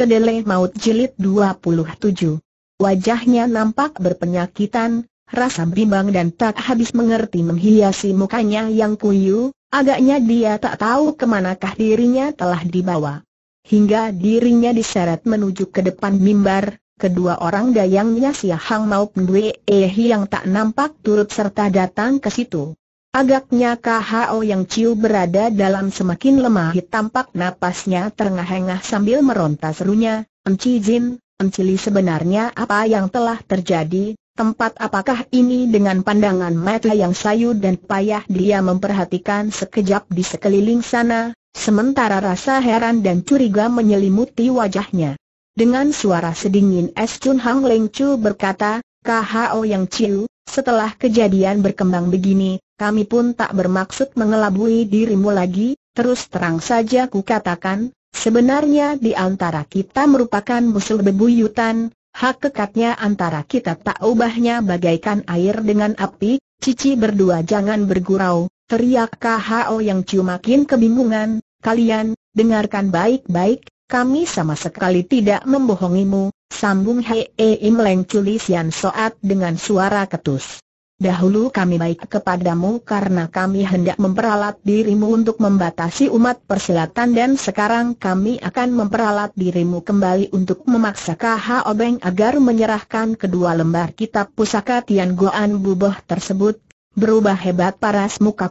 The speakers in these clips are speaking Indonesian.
Kedele Maut Jilid 27. Wajahnya nampak berpenyakitan, rasa bimbang dan tak habis mengerti menghiasi mukanya yang kuyu, agaknya dia tak tahu kemanakah dirinya telah dibawa. Hingga dirinya diseret menuju ke depan mimbar, kedua orang dayangnya si Hang maupun Wei yang tak nampak turut serta datang ke situ. Agaknya KHO yang Ciu berada dalam semakin lemah tampak napasnya terengah-engah sambil meronta serunya, Enci Jin, Li sebenarnya apa yang telah terjadi, tempat apakah ini dengan pandangan mata yang sayu dan payah dia memperhatikan sekejap di sekeliling sana, sementara rasa heran dan curiga menyelimuti wajahnya. Dengan suara sedingin es Chun Hang Leng Chu berkata, KHO Yang Ciu. Setelah kejadian berkembang begini, kami pun tak bermaksud mengelabui dirimu lagi, terus terang saja ku katakan, sebenarnya di antara kita merupakan musuh bebuyutan, hak kekatnya antara kita tak ubahnya bagaikan air dengan api, cici berdua jangan bergurau, teriak KHO yang ciumakin kebingungan, kalian, dengarkan baik-baik, kami sama sekali tidak membohongimu, Sambung Hei e, Culi Sian Soat dengan suara ketus. Dahulu kami baik kepadamu karena kami hendak memperalat dirimu untuk membatasi umat persilatan dan sekarang kami akan memperalat dirimu kembali untuk memaksa KH Obeng agar menyerahkan kedua lembar kitab pusaka Tian Goan Buboh tersebut. Berubah hebat paras muka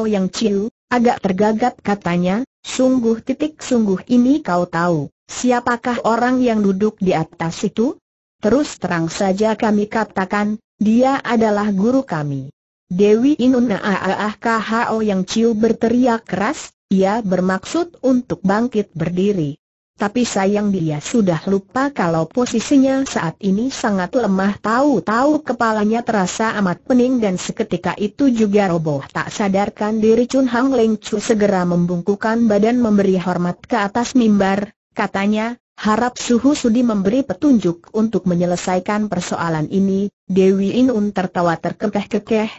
O yang ciu, agak tergagap katanya, sungguh titik sungguh ini kau tahu. Siapakah orang yang duduk di atas itu? Terus terang saja kami katakan, dia adalah guru kami. Dewi Inun Aaah Kho yang Ciu berteriak keras, ia bermaksud untuk bangkit berdiri. Tapi sayang dia sudah lupa kalau posisinya saat ini sangat lemah tahu-tahu kepalanya terasa amat pening dan seketika itu juga roboh tak sadarkan diri Chun Hang Leng Chu segera membungkukan badan memberi hormat ke atas mimbar, Katanya, harap Suhu Sudi memberi petunjuk untuk menyelesaikan persoalan ini. Dewi Inun tertawa terkekeh-kekeh.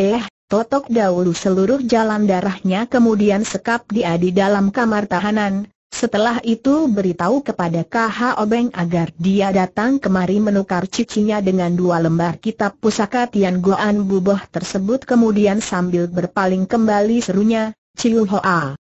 Eh, totok dahulu seluruh jalan darahnya kemudian sekap dia di dalam kamar tahanan. Setelah itu beritahu kepada KH Obeng agar dia datang kemari menukar cicinya dengan dua lembar kitab pusaka Tian Goan Buboh tersebut kemudian sambil berpaling kembali serunya, Ciu Hoa.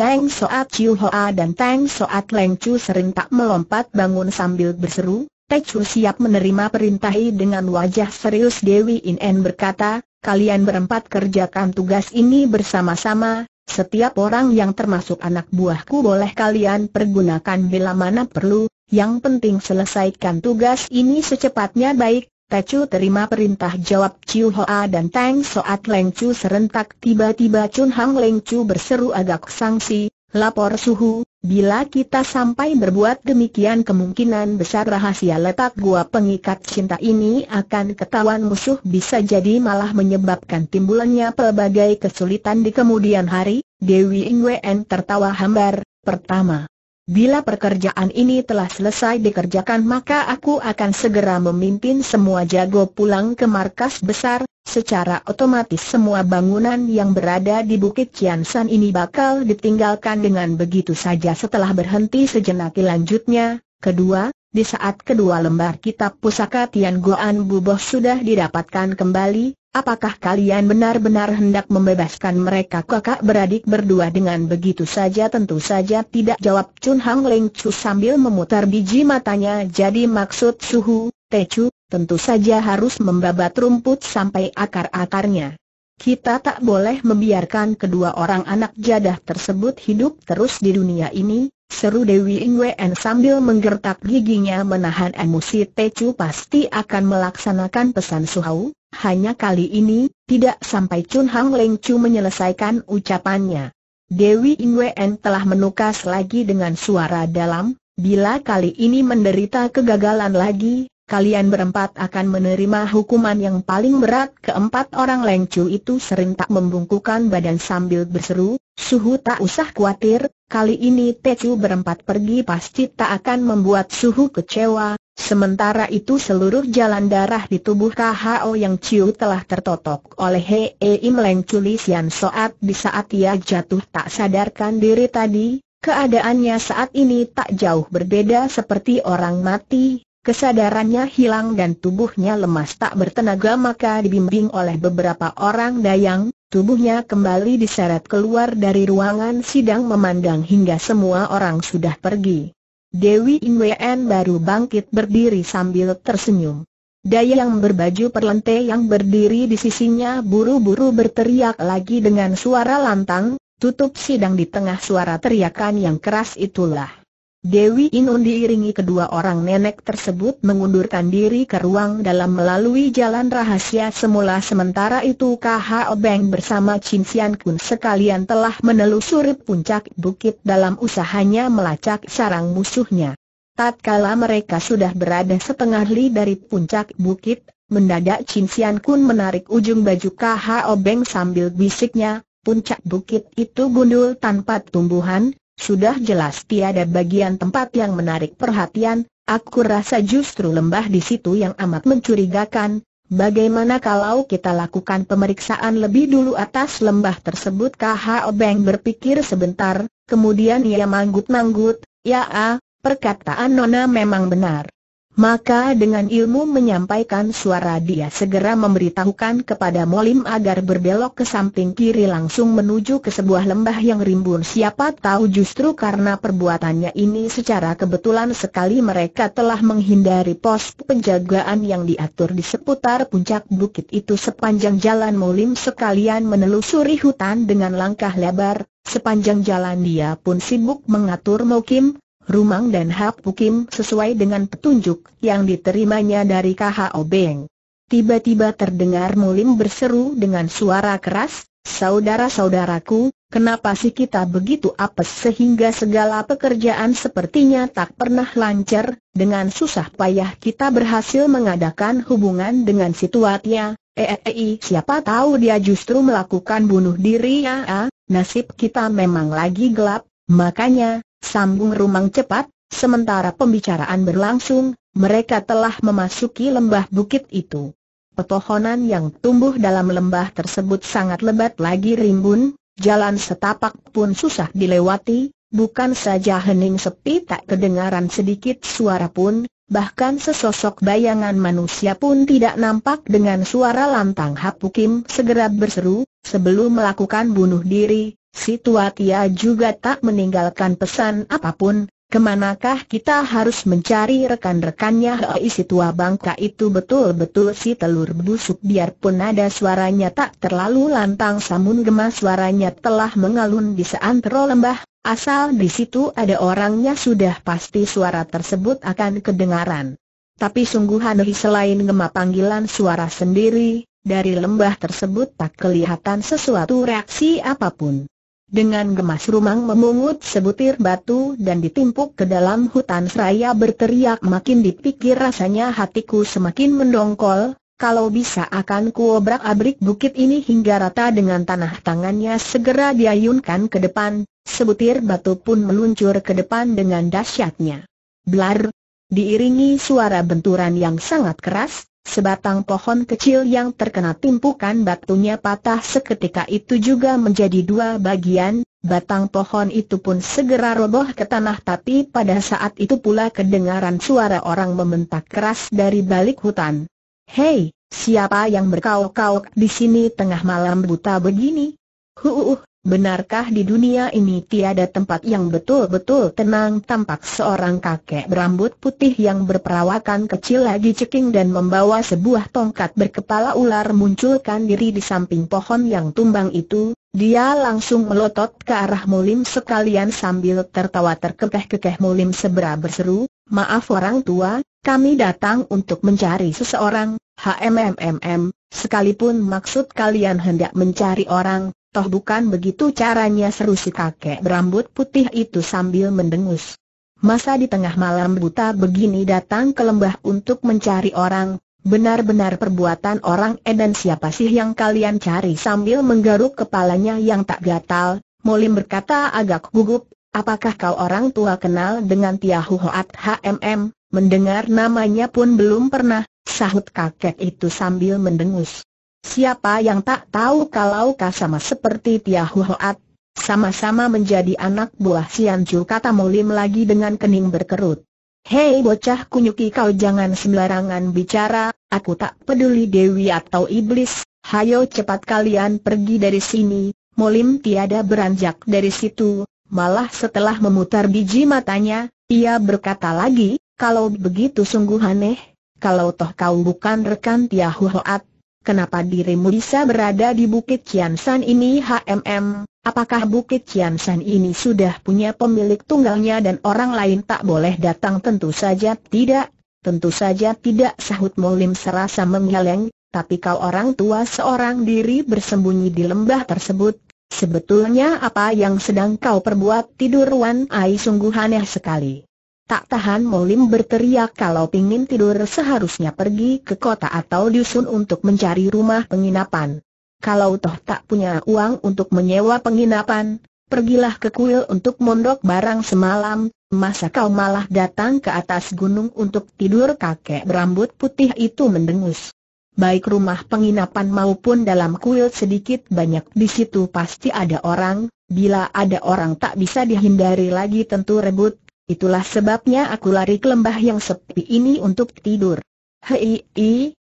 Tang Soat Chiu Hoa dan Tang Soat Leng Chu serentak melompat bangun sambil berseru, Chu siap menerima perintahi dengan wajah serius Dewi Inen berkata, kalian berempat kerjakan tugas ini bersama-sama, setiap orang yang termasuk anak buahku boleh kalian pergunakan bila mana perlu, yang penting selesaikan tugas ini secepatnya baik, Tecu terima perintah jawab Chiu Hoa dan Tang Soat Leng Chu serentak tiba-tiba Chun Hang Leng Chu berseru agak sanksi, lapor suhu, bila kita sampai berbuat demikian kemungkinan besar rahasia letak gua pengikat cinta ini akan ketahuan musuh bisa jadi malah menyebabkan timbulannya pelbagai kesulitan di kemudian hari, Dewi Ingwen tertawa hambar, pertama. Bila pekerjaan ini telah selesai dikerjakan maka aku akan segera memimpin semua jago pulang ke markas besar, secara otomatis semua bangunan yang berada di Bukit Ciansan ini bakal ditinggalkan dengan begitu saja setelah berhenti sejenak lanjutnya. Kedua, di saat kedua lembar kitab pusaka Tian Goan Buboh sudah didapatkan kembali, Apakah kalian benar-benar hendak membebaskan mereka kakak beradik berdua dengan begitu saja tentu saja tidak jawab Chun Hang Leng Chu sambil memutar biji matanya jadi maksud Suhu, Te Chu, tentu saja harus membabat rumput sampai akar-akarnya. Kita tak boleh membiarkan kedua orang anak jadah tersebut hidup terus di dunia ini, seru Dewi Ingwen sambil menggertak giginya menahan emosi Tecu pasti akan melaksanakan pesan Suhau, hanya kali ini, tidak sampai Chun Hang Leng Chu menyelesaikan ucapannya. Dewi Ingwen telah menukas lagi dengan suara dalam, bila kali ini menderita kegagalan lagi, kalian berempat akan menerima hukuman yang paling berat. Keempat orang lengcu itu sering tak membungkukan badan sambil berseru, Suhu tak usah khawatir, kali ini Tecu berempat pergi pasti tak akan membuat Suhu kecewa. Sementara itu seluruh jalan darah di tubuh KHO yang Ciu telah tertotok oleh Hei Imleng Culi Sian Soat di saat ia jatuh tak sadarkan diri tadi, keadaannya saat ini tak jauh berbeda seperti orang mati, Kesadarannya hilang dan tubuhnya lemas tak bertenaga maka dibimbing oleh beberapa orang dayang, tubuhnya kembali diseret keluar dari ruangan sidang memandang hingga semua orang sudah pergi. Dewi Inwen baru bangkit berdiri sambil tersenyum. Dayang berbaju perlente yang berdiri di sisinya buru-buru berteriak lagi dengan suara lantang, tutup sidang di tengah suara teriakan yang keras itulah. Dewi Inun diiringi kedua orang nenek tersebut mengundurkan diri ke ruang dalam melalui jalan rahasia semula sementara itu KH Obeng bersama Chin Sian Kun sekalian telah menelusuri puncak bukit dalam usahanya melacak sarang musuhnya. Tatkala mereka sudah berada setengah li dari puncak bukit, mendadak Chin Sian Kun menarik ujung baju KH Obeng sambil bisiknya, puncak bukit itu gundul tanpa tumbuhan, sudah jelas tiada bagian tempat yang menarik perhatian, aku rasa justru lembah di situ yang amat mencurigakan. Bagaimana kalau kita lakukan pemeriksaan lebih dulu atas lembah tersebut? KH Obeng berpikir sebentar, kemudian ia manggut-manggut, ya ah, perkataan Nona memang benar. Maka dengan ilmu menyampaikan suara dia segera memberitahukan kepada Molim agar berbelok ke samping kiri langsung menuju ke sebuah lembah yang rimbun Siapa tahu justru karena perbuatannya ini secara kebetulan sekali mereka telah menghindari pos penjagaan yang diatur di seputar puncak bukit itu Sepanjang jalan Molim sekalian menelusuri hutan dengan langkah lebar Sepanjang jalan dia pun sibuk mengatur Mokim Rumang dan Hap Pukim sesuai dengan petunjuk yang diterimanya dari KHO Beng. Tiba-tiba terdengar Mulim berseru dengan suara keras, Saudara-saudaraku, kenapa sih kita begitu apes sehingga segala pekerjaan sepertinya tak pernah lancar, dengan susah payah kita berhasil mengadakan hubungan dengan situatnya, tuatnya, eh, eei eh, eh, siapa tahu dia justru melakukan bunuh diri ya, ah. nasib kita memang lagi gelap, makanya, Sambung rumang cepat, sementara pembicaraan berlangsung, mereka telah memasuki lembah bukit itu. Pepohonan yang tumbuh dalam lembah tersebut sangat lebat lagi rimbun, jalan setapak pun susah dilewati, bukan saja hening sepi tak kedengaran sedikit suara pun, bahkan sesosok bayangan manusia pun tidak nampak dengan suara lantang Hapukim segera berseru, sebelum melakukan bunuh diri, Si tua Tia juga tak meninggalkan pesan apapun, kemanakah kita harus mencari rekan-rekannya Hei si tua bangka itu betul-betul si telur busuk biarpun ada suaranya tak terlalu lantang samun gemas suaranya telah mengalun di seantero lembah, asal di situ ada orangnya sudah pasti suara tersebut akan kedengaran. Tapi sungguhan selain gema panggilan suara sendiri, dari lembah tersebut tak kelihatan sesuatu reaksi apapun. Dengan gemas Rumang memungut sebutir batu dan ditimpuk ke dalam hutan seraya berteriak makin dipikir rasanya hatiku semakin mendongkol, kalau bisa akan kuobrak abrik bukit ini hingga rata dengan tanah tangannya segera diayunkan ke depan, sebutir batu pun meluncur ke depan dengan dahsyatnya. Blar! Diiringi suara benturan yang sangat keras, Sebatang pohon kecil yang terkena timpukan batunya patah seketika itu juga menjadi dua bagian, batang pohon itu pun segera roboh ke tanah tapi pada saat itu pula kedengaran suara orang membentak keras dari balik hutan. Hei, siapa yang berkauk-kauk di sini tengah malam buta begini? Huuuh, uh, uh, Benarkah di dunia ini tiada tempat yang betul-betul tenang tampak seorang kakek berambut putih yang berperawakan kecil lagi ceking dan membawa sebuah tongkat berkepala ular munculkan diri di samping pohon yang tumbang itu, dia langsung melotot ke arah Mulim sekalian sambil tertawa terkekeh-kekeh Mulim sebera berseru, maaf orang tua, kami datang untuk mencari seseorang, HMMMM, sekalipun maksud kalian hendak mencari orang, Toh bukan begitu caranya seru si kakek berambut putih itu sambil mendengus. Masa di tengah malam buta begini datang ke lembah untuk mencari orang, benar-benar perbuatan orang edan siapa sih yang kalian cari sambil menggaruk kepalanya yang tak gatal, Molim berkata agak gugup, apakah kau orang tua kenal dengan Tiahu Hoat HMM, mendengar namanya pun belum pernah, sahut kakek itu sambil mendengus. Siapa yang tak tahu kalau kau sama seperti Tia sama-sama menjadi anak buah Sianju kata Molim lagi dengan kening berkerut. Hei bocah kunyuki kau jangan sembarangan bicara, aku tak peduli Dewi atau Iblis, hayo cepat kalian pergi dari sini, Molim tiada beranjak dari situ, malah setelah memutar biji matanya, ia berkata lagi, kalau begitu sungguh aneh, kalau toh kau bukan rekan Tia Kenapa dirimu bisa berada di Bukit Kiansan ini HMM? Apakah Bukit Kiansan ini sudah punya pemilik tunggalnya dan orang lain tak boleh datang? Tentu saja tidak. Tentu saja tidak sahut Molim serasa menggeleng, tapi kau orang tua seorang diri bersembunyi di lembah tersebut. Sebetulnya apa yang sedang kau perbuat tidur Wan Ai sungguh aneh sekali. Tak tahan Molim berteriak kalau pingin tidur seharusnya pergi ke kota atau dusun untuk mencari rumah penginapan. Kalau toh tak punya uang untuk menyewa penginapan, pergilah ke kuil untuk mondok barang semalam, masa kau malah datang ke atas gunung untuk tidur kakek berambut putih itu mendengus. Baik rumah penginapan maupun dalam kuil sedikit banyak di situ pasti ada orang, bila ada orang tak bisa dihindari lagi tentu rebut Itulah sebabnya aku lari ke lembah yang sepi ini untuk tidur. Hei,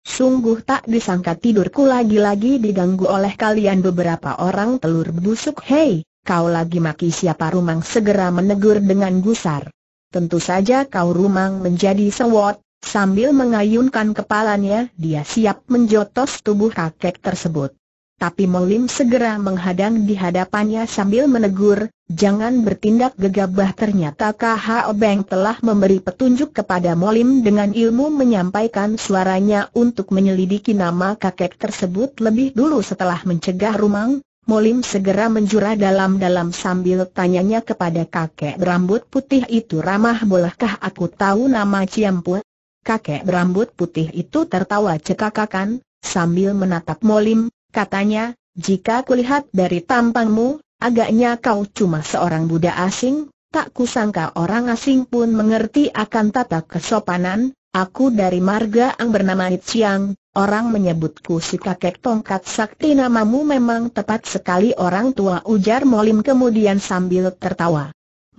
sungguh tak disangka tidurku lagi-lagi diganggu oleh kalian beberapa orang telur busuk. Hei, kau lagi maki siapa Rumang segera menegur dengan gusar. Tentu saja kau Rumang menjadi sewot, sambil mengayunkan kepalanya dia siap menjotos tubuh kakek tersebut tapi Molim segera menghadang di hadapannya sambil menegur, jangan bertindak gegabah ternyata KHO Obeng telah memberi petunjuk kepada Molim dengan ilmu menyampaikan suaranya untuk menyelidiki nama kakek tersebut lebih dulu setelah mencegah Rumang, Molim segera menjura dalam-dalam sambil tanyanya kepada kakek berambut putih itu ramah bolehkah aku tahu nama Ciampu? Kakek berambut putih itu tertawa cekakakan, sambil menatap Molim, katanya, jika kulihat dari tampangmu, agaknya kau cuma seorang budak asing, tak kusangka orang asing pun mengerti akan tata kesopanan, aku dari marga ang bernama Itziang, orang menyebutku si kakek tongkat sakti namamu memang tepat sekali orang tua ujar Molim kemudian sambil tertawa.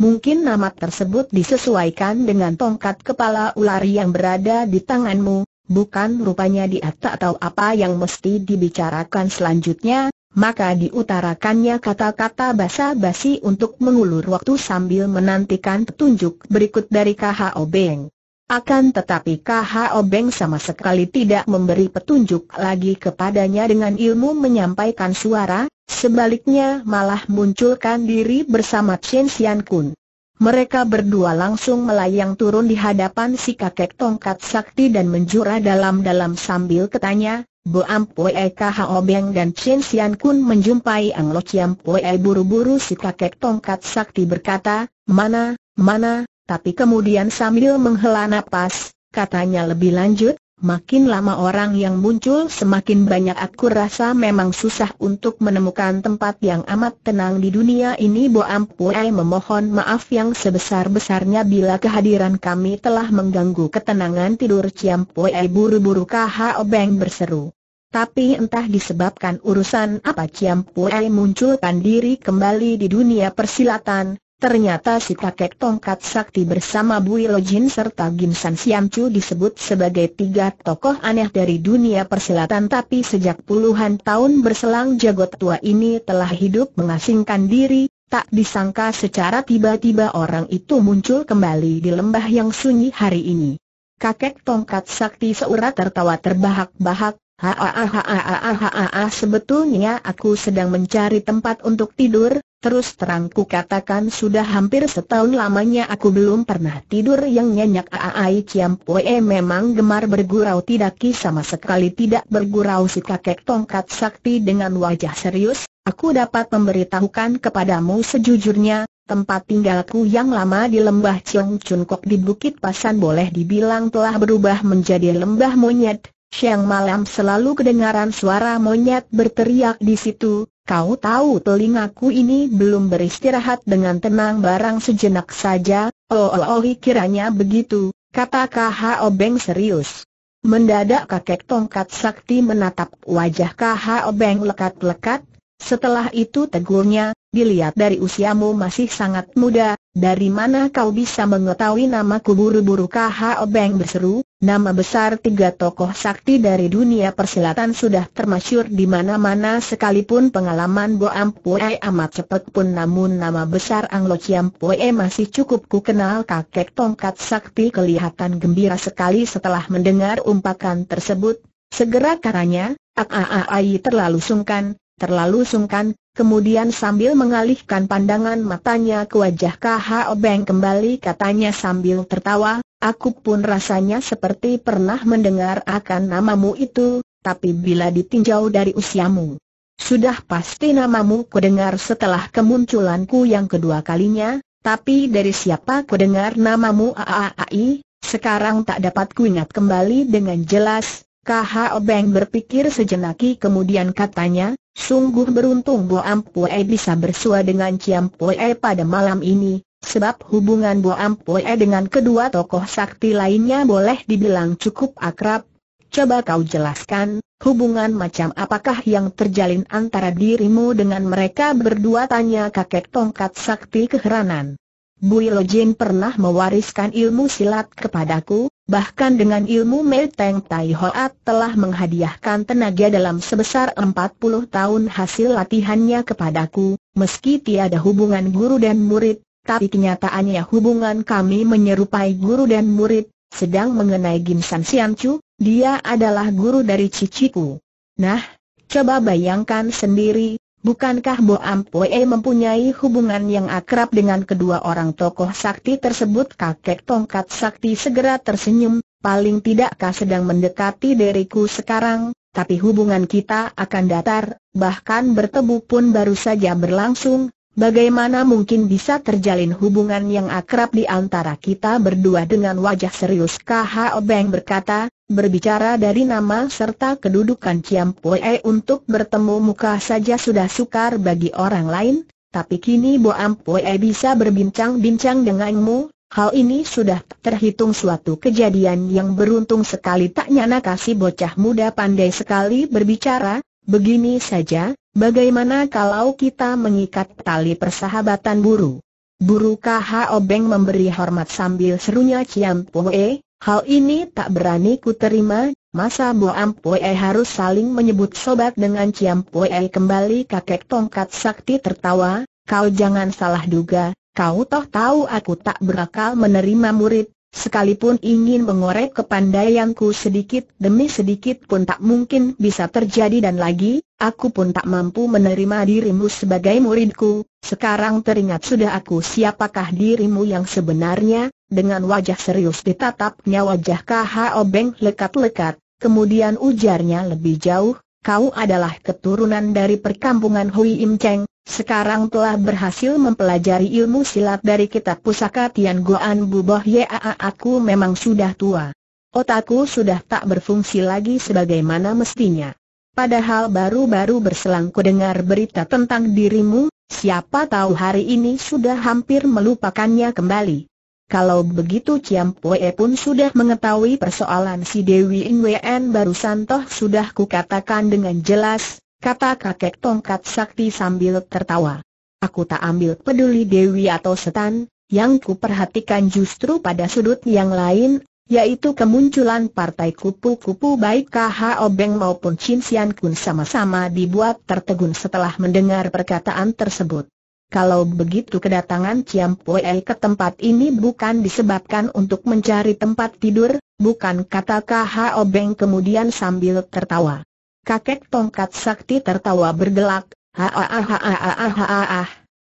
Mungkin nama tersebut disesuaikan dengan tongkat kepala ular yang berada di tanganmu, bukan rupanya dia tak tahu apa yang mesti dibicarakan selanjutnya, maka diutarakannya kata-kata basa-basi untuk mengulur waktu sambil menantikan petunjuk berikut dari KHO Beng. Akan tetapi KHO Beng sama sekali tidak memberi petunjuk lagi kepadanya dengan ilmu menyampaikan suara, sebaliknya malah munculkan diri bersama Chen Xian Kun mereka berdua langsung melayang turun di hadapan si kakek tongkat sakti dan menjura dalam-dalam sambil ketanya, Bo Ampue Kho Beng dan Chen Sian Kun menjumpai Ang Lo Chiam Pue buru-buru si kakek tongkat sakti berkata, mana, mana, tapi kemudian sambil menghela napas, katanya lebih lanjut, Makin lama orang yang muncul semakin banyak aku rasa memang susah untuk menemukan tempat yang amat tenang di dunia ini Bo Ampuai memohon maaf yang sebesar-besarnya bila kehadiran kami telah mengganggu ketenangan tidur Ciampuai buru-buru KHO Beng berseru. Tapi entah disebabkan urusan apa Ciampuai munculkan diri kembali di dunia persilatan, Ternyata si kakek tongkat sakti bersama Bui Jin serta Gim San Siam Chu disebut sebagai tiga tokoh aneh dari dunia persilatan tapi sejak puluhan tahun berselang jagot tua ini telah hidup mengasingkan diri, tak disangka secara tiba-tiba orang itu muncul kembali di lembah yang sunyi hari ini. Kakek tongkat sakti seurat tertawa terbahak-bahak, Hahaha sebetulnya aku sedang mencari tempat untuk tidur, terus terangku katakan sudah hampir setahun lamanya aku belum pernah tidur yang nyenyak Aai Ciam memang gemar bergurau tidak ki sama sekali tidak bergurau si kakek tongkat sakti dengan wajah serius, aku dapat memberitahukan kepadamu sejujurnya, tempat tinggalku yang lama di lembah Ciong Chun Kok di Bukit Pasan boleh dibilang telah berubah menjadi lembah monyet Siang malam selalu kedengaran suara monyet berteriak di situ, kau tahu telingaku ini belum beristirahat dengan tenang barang sejenak saja, oh oh, oh kiranya begitu, kata KH Obeng serius. Mendadak kakek tongkat sakti menatap wajah KH Obeng lekat-lekat, setelah itu tegurnya, dilihat dari usiamu masih sangat muda, dari mana kau bisa mengetahui namaku buru-buru KH Obeng berseru, Nama besar tiga tokoh sakti dari dunia persilatan sudah termasyur di mana-mana sekalipun pengalaman Bo Ampue amat cepat pun namun nama besar Anglo Ciampue masih cukup ku kenal kakek tongkat sakti kelihatan gembira sekali setelah mendengar umpakan tersebut. Segera karanya, Aai terlalu sungkan, terlalu sungkan, kemudian sambil mengalihkan pandangan matanya ke wajah K.H.O. Obeng kembali katanya sambil tertawa, aku pun rasanya seperti pernah mendengar akan namamu itu, tapi bila ditinjau dari usiamu. Sudah pasti namamu kudengar setelah kemunculanku yang kedua kalinya, tapi dari siapa kudengar namamu AAAI, sekarang tak dapat kuingat kembali dengan jelas, KH Obeng berpikir sejenaki kemudian katanya, Sungguh beruntung Bo Ampue bisa bersua dengan Ciam Pue pada malam ini, sebab hubungan Bo Ampue dengan kedua tokoh sakti lainnya boleh dibilang cukup akrab. Coba kau jelaskan, hubungan macam apakah yang terjalin antara dirimu dengan mereka berdua tanya kakek tongkat sakti keheranan. Bui Lo Jin pernah mewariskan ilmu silat kepadaku, bahkan dengan ilmu Mei Teng Tai Hoat telah menghadiahkan tenaga dalam sebesar 40 tahun hasil latihannya kepadaku, meski tiada hubungan guru dan murid, tapi kenyataannya hubungan kami menyerupai guru dan murid, sedang mengenai Gim San Sian Chu, dia adalah guru dari ciciku. Nah, coba bayangkan sendiri, Bukankah Bo Ampue mempunyai hubungan yang akrab dengan kedua orang tokoh sakti tersebut? Kakek tongkat sakti segera tersenyum, paling tidakkah sedang mendekati diriku sekarang, tapi hubungan kita akan datar, bahkan bertemu pun baru saja berlangsung, bagaimana mungkin bisa terjalin hubungan yang akrab di antara kita berdua dengan wajah serius KHO Beng berkata, berbicara dari nama serta kedudukan Ciam Pue untuk bertemu muka saja sudah sukar bagi orang lain, tapi kini Boam Pue bisa berbincang-bincang denganmu, hal ini sudah terhitung suatu kejadian yang beruntung sekali tak nyana kasih bocah muda pandai sekali berbicara, begini saja, bagaimana kalau kita mengikat tali persahabatan buru? Buru KHO Obeng memberi hormat sambil serunya Ciam Pue, Hal ini tak berani ku terima, masa Boam Pue harus saling menyebut sobat dengan Ciam Pue kembali kakek tongkat sakti tertawa, kau jangan salah duga, kau toh tahu aku tak berakal menerima murid, Sekalipun ingin mengorek kepandaianku sedikit demi sedikit pun tak mungkin bisa terjadi dan lagi, aku pun tak mampu menerima dirimu sebagai muridku, sekarang teringat sudah aku siapakah dirimu yang sebenarnya, dengan wajah serius ditatapnya wajah K.H.O. Beng lekat-lekat, kemudian ujarnya lebih jauh, kau adalah keturunan dari perkampungan Hui Im Cheng, sekarang telah berhasil mempelajari ilmu silat dari kitab pusaka Tian Goan Buboh Yaa aku memang sudah tua. Otakku sudah tak berfungsi lagi sebagaimana mestinya. Padahal baru-baru berselang ku dengar berita tentang dirimu, siapa tahu hari ini sudah hampir melupakannya kembali. Kalau begitu Ciam Pue pun sudah mengetahui persoalan si Dewi Nguyen barusan toh sudah kukatakan dengan jelas, kata kakek tongkat sakti sambil tertawa. Aku tak ambil peduli Dewi atau setan, yang ku perhatikan justru pada sudut yang lain, yaitu kemunculan partai kupu-kupu baik KH Obeng maupun Chin Sian Kun sama-sama dibuat tertegun setelah mendengar perkataan tersebut. Kalau begitu kedatangan Ciam Pue ke tempat ini bukan disebabkan untuk mencari tempat tidur, bukan kata KH Obeng kemudian sambil tertawa. Kakek tongkat sakti tertawa bergelak, Hahaha,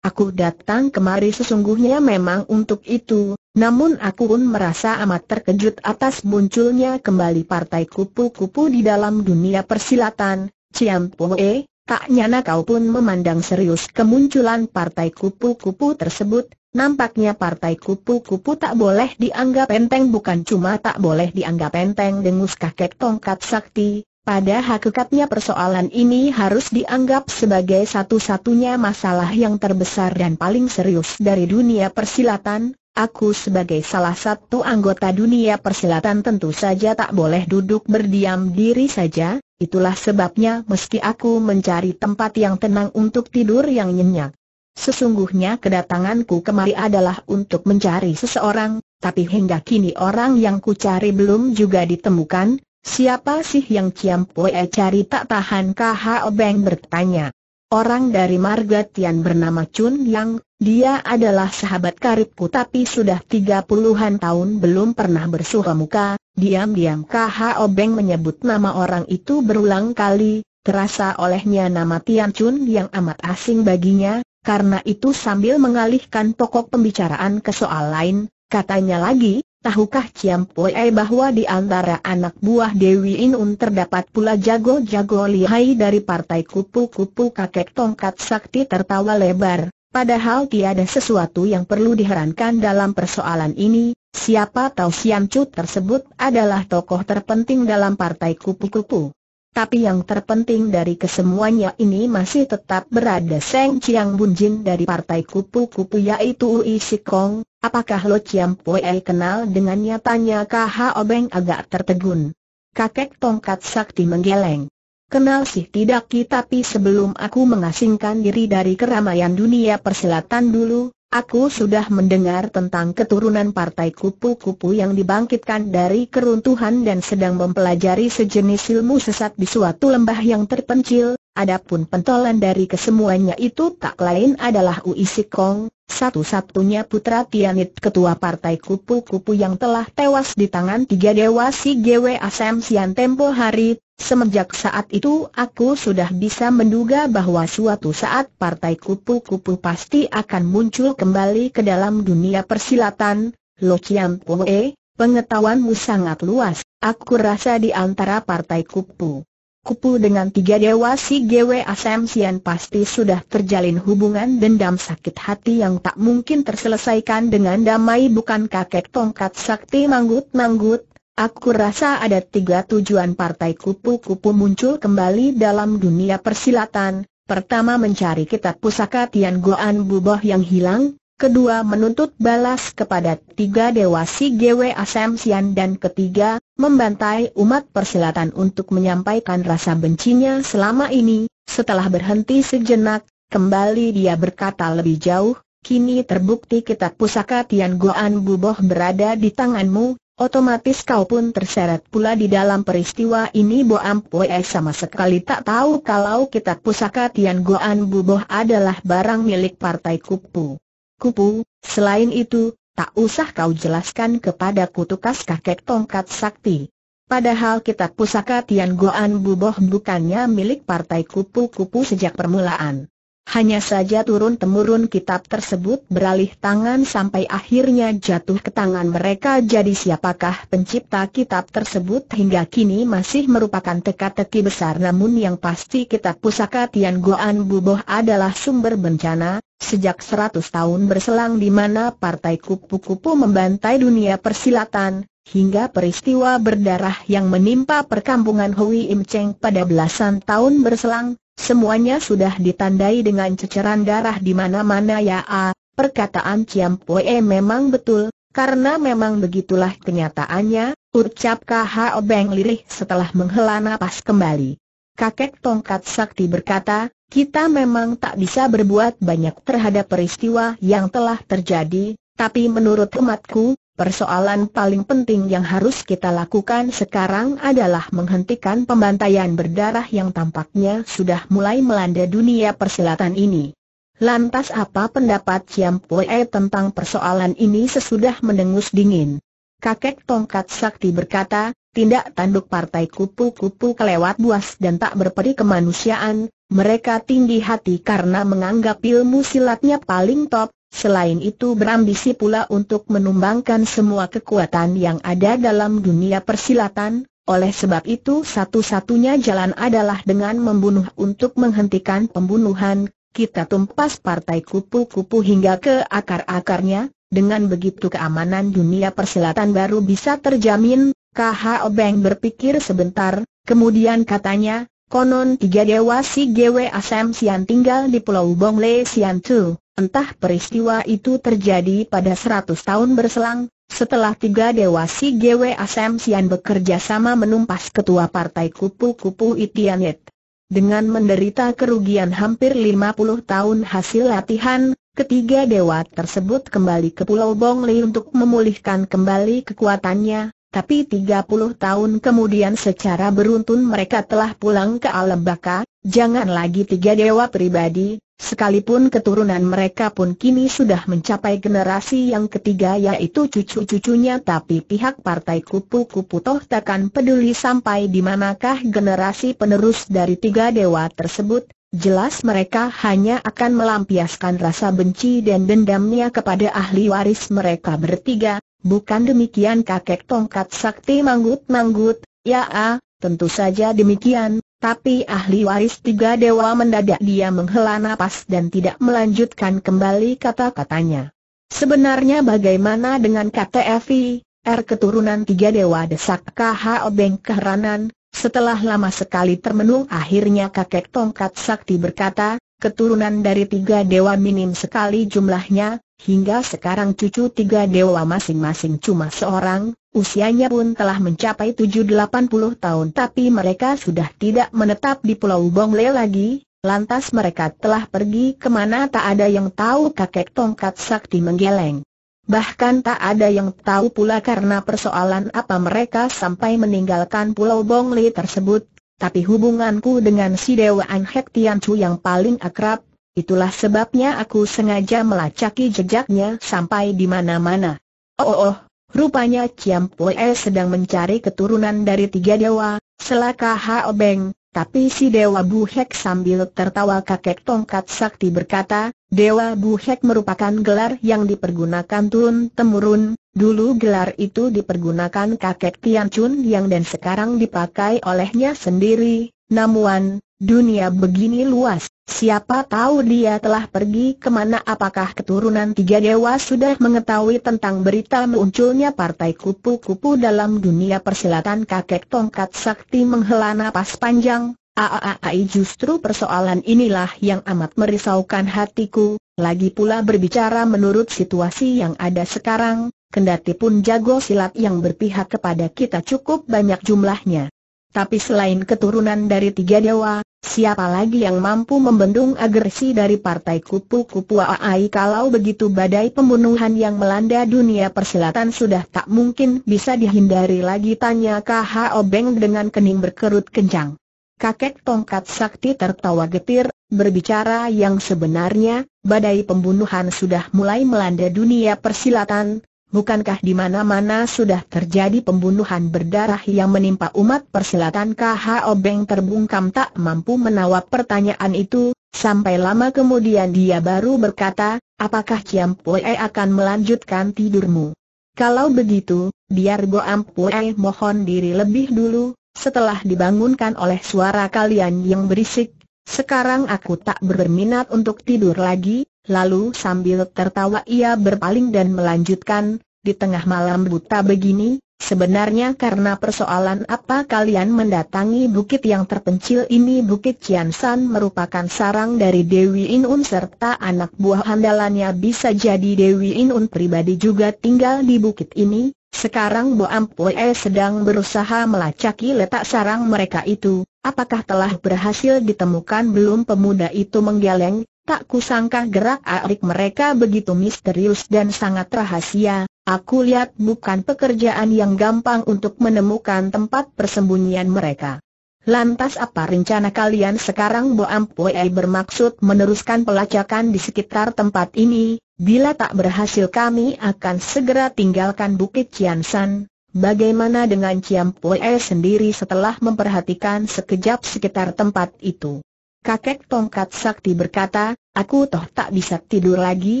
aku datang kemari sesungguhnya memang untuk itu, namun aku pun merasa amat terkejut atas munculnya kembali partai kupu-kupu di dalam dunia persilatan, Ciam Poe, tak nyana kau pun memandang serius kemunculan partai kupu-kupu tersebut, nampaknya partai kupu-kupu tak boleh dianggap enteng bukan cuma tak boleh dianggap enteng dengus kakek tongkat sakti, pada hakikatnya persoalan ini harus dianggap sebagai satu-satunya masalah yang terbesar dan paling serius dari dunia persilatan, Aku sebagai salah satu anggota dunia persilatan tentu saja tak boleh duduk berdiam diri saja, itulah sebabnya meski aku mencari tempat yang tenang untuk tidur yang nyenyak. Sesungguhnya kedatanganku kemari adalah untuk mencari seseorang, tapi hingga kini orang yang ku cari belum juga ditemukan, Siapa sih yang Ciam Poe cari tak tahan KHO Beng bertanya. Orang dari marga Tian bernama Chun Yang, dia adalah sahabat karibku tapi sudah tiga puluhan tahun belum pernah bersuara muka. Diam-diam KHO Beng menyebut nama orang itu berulang kali, terasa olehnya nama Tian Chun yang amat asing baginya, karena itu sambil mengalihkan pokok pembicaraan ke soal lain, katanya lagi, Tahukah Ciam Poe bahwa di antara anak buah Dewi Inun terdapat pula jago-jago lihai dari partai kupu-kupu kakek tongkat sakti tertawa lebar. Padahal tiada sesuatu yang perlu diherankan dalam persoalan ini, siapa tahu Siam Chu tersebut adalah tokoh terpenting dalam partai kupu-kupu. Tapi yang terpenting dari kesemuanya ini masih tetap berada Seng Chiang Bunjin dari partai kupu-kupu yaitu Ui Sikong. Apakah Lo Chiam Pue kenal dengannya? Tanya KH Obeng agak tertegun. Kakek tongkat sakti menggeleng. Kenal sih tidak ki, tapi sebelum aku mengasingkan diri dari keramaian dunia persilatan dulu, aku sudah mendengar tentang keturunan partai kupu-kupu yang dibangkitkan dari keruntuhan dan sedang mempelajari sejenis ilmu sesat di suatu lembah yang terpencil, Adapun pentolan dari kesemuanya itu tak lain adalah Ui Sikong, satu-satunya putra Tianit ketua partai kupu-kupu yang telah tewas di tangan tiga dewa si GW Asem Sian Tempo hari. Semenjak saat itu aku sudah bisa menduga bahwa suatu saat partai kupu-kupu pasti akan muncul kembali ke dalam dunia persilatan, Lo Chiam Kue, pengetahuanmu sangat luas, aku rasa di antara partai kupu. Kupu dengan tiga dewa si GW Asem Sian pasti sudah terjalin hubungan dendam sakit hati yang tak mungkin terselesaikan dengan damai bukan kakek tongkat sakti manggut-manggut. Aku rasa ada tiga tujuan partai kupu-kupu muncul kembali dalam dunia persilatan. Pertama mencari kitab pusaka Tian Goan Buboh yang hilang, kedua menuntut balas kepada tiga dewa si GW Sian dan ketiga, membantai umat persilatan untuk menyampaikan rasa bencinya selama ini, setelah berhenti sejenak, kembali dia berkata lebih jauh, kini terbukti kitab pusaka Tian Goan Buboh berada di tanganmu, otomatis kau pun terseret pula di dalam peristiwa ini Boam Poe sama sekali tak tahu kalau kitab pusaka Tian Goan Buboh adalah barang milik Partai Kupu. Kupu, selain itu, tak usah kau jelaskan kepada kutukas kakek tongkat sakti. Padahal kitab pusaka Tian Goan Buboh bukannya milik partai kupu-kupu sejak permulaan. Hanya saja turun-temurun kitab tersebut beralih tangan sampai akhirnya jatuh ke tangan mereka jadi siapakah pencipta kitab tersebut hingga kini masih merupakan teka-teki besar namun yang pasti kitab pusaka Tian Goan Buboh adalah sumber bencana, sejak 100 tahun berselang di mana partai kupu-kupu membantai dunia persilatan, hingga peristiwa berdarah yang menimpa perkampungan Hui Im Cheng pada belasan tahun berselang, Semuanya sudah ditandai dengan ceceran darah di mana-mana ya A, perkataan Ciam Pue memang betul, karena memang begitulah kenyataannya, ucap K.H.O. Beng lirih setelah menghela napas kembali. Kakek Tongkat Sakti berkata, kita memang tak bisa berbuat banyak terhadap peristiwa yang telah terjadi, tapi menurut umatku, Persoalan paling penting yang harus kita lakukan sekarang adalah menghentikan pembantaian berdarah yang tampaknya sudah mulai melanda dunia persilatan ini. Lantas apa pendapat Siam Pue tentang persoalan ini sesudah mendengus dingin? Kakek Tongkat Sakti berkata, tindak tanduk partai kupu-kupu kelewat buas dan tak berperi kemanusiaan, mereka tinggi hati karena menganggap ilmu silatnya paling top, Selain itu berambisi pula untuk menumbangkan semua kekuatan yang ada dalam dunia persilatan, oleh sebab itu satu-satunya jalan adalah dengan membunuh untuk menghentikan pembunuhan, kita tumpas partai kupu-kupu hingga ke akar-akarnya, dengan begitu keamanan dunia persilatan baru bisa terjamin, KH Obeng berpikir sebentar, kemudian katanya, konon tiga dewa si GW Asam Sian tinggal di Pulau Bongle Sian Tu. Entah peristiwa itu terjadi pada 100 tahun berselang, setelah tiga dewa si GW Asem Sian bekerja sama menumpas ketua partai kupu-kupu Itianet. Dengan menderita kerugian hampir 50 tahun hasil latihan, ketiga dewa tersebut kembali ke Pulau Bongli untuk memulihkan kembali kekuatannya, tapi 30 tahun kemudian secara beruntun mereka telah pulang ke Alam Baka, Jangan lagi tiga dewa pribadi, sekalipun keturunan mereka pun kini sudah mencapai generasi yang ketiga yaitu cucu-cucunya tapi pihak partai kupu-kupu toh takkan peduli sampai di manakah generasi penerus dari tiga dewa tersebut, jelas mereka hanya akan melampiaskan rasa benci dan dendamnya kepada ahli waris mereka bertiga, bukan demikian kakek tongkat sakti manggut-manggut, ya ah, tentu saja demikian, tapi ahli waris tiga dewa mendadak dia menghela nafas dan tidak melanjutkan kembali kata-katanya. Sebenarnya bagaimana dengan KTFI, R keturunan tiga dewa desak KH Obeng Keheranan, setelah lama sekali termenung akhirnya kakek tongkat sakti berkata, keturunan dari tiga dewa minim sekali jumlahnya, Hingga sekarang cucu tiga dewa masing-masing cuma seorang, usianya pun telah mencapai 7-80 tahun tapi mereka sudah tidak menetap di Pulau Bongle lagi, lantas mereka telah pergi kemana tak ada yang tahu kakek tongkat sakti menggeleng. Bahkan tak ada yang tahu pula karena persoalan apa mereka sampai meninggalkan Pulau Bongle tersebut, tapi hubunganku dengan si Dewa Anhek Chu yang paling akrab Itulah sebabnya aku sengaja melacaki jejaknya sampai di mana-mana. Oh, oh, oh, rupanya Ciam Pue sedang mencari keturunan dari tiga dewa, selaka Hao Beng, tapi si Dewa Buhek sambil tertawa kakek tongkat sakti berkata, Dewa Buhek merupakan gelar yang dipergunakan turun-temurun, dulu gelar itu dipergunakan kakek Tian Chun yang dan sekarang dipakai olehnya sendiri, namun, dunia begini luas, siapa tahu dia telah pergi kemana apakah keturunan tiga dewa sudah mengetahui tentang berita munculnya partai kupu-kupu dalam dunia persilatan kakek tongkat sakti menghela napas panjang, Aaai justru persoalan inilah yang amat merisaukan hatiku, lagi pula berbicara menurut situasi yang ada sekarang, kendati pun jago silat yang berpihak kepada kita cukup banyak jumlahnya. Tapi selain keturunan dari tiga dewa, siapa lagi yang mampu membendung agresi dari partai kupu-kupu Aai kalau begitu badai pembunuhan yang melanda dunia persilatan sudah tak mungkin bisa dihindari lagi tanya KH Obeng dengan kening berkerut kencang. Kakek tongkat sakti tertawa getir, berbicara yang sebenarnya, badai pembunuhan sudah mulai melanda dunia persilatan, Bukankah di mana-mana sudah terjadi pembunuhan berdarah yang menimpa umat persilatan KH Obeng terbungkam tak mampu menawab pertanyaan itu, sampai lama kemudian dia baru berkata, apakah Ciam Pue akan melanjutkan tidurmu? Kalau begitu, biar Goam Pue mohon diri lebih dulu, setelah dibangunkan oleh suara kalian yang berisik, sekarang aku tak berminat untuk tidur lagi, Lalu sambil tertawa ia berpaling dan melanjutkan, di tengah malam buta begini, sebenarnya karena persoalan apa kalian mendatangi bukit yang terpencil ini Bukit Cian merupakan sarang dari Dewi Inun serta anak buah handalannya bisa jadi Dewi Inun pribadi juga tinggal di bukit ini, sekarang Bo Ampue sedang berusaha melacaki letak sarang mereka itu. Apakah telah berhasil ditemukan belum pemuda itu menggeleng, Tak kusangka gerak arik mereka begitu misterius dan sangat rahasia, aku lihat bukan pekerjaan yang gampang untuk menemukan tempat persembunyian mereka. Lantas apa rencana kalian sekarang Bo Ampue bermaksud meneruskan pelacakan di sekitar tempat ini, bila tak berhasil kami akan segera tinggalkan Bukit Ciansan. Bagaimana dengan Ciampue sendiri setelah memperhatikan sekejap sekitar tempat itu? Kakek Tongkat Sakti berkata, aku toh tak bisa tidur lagi,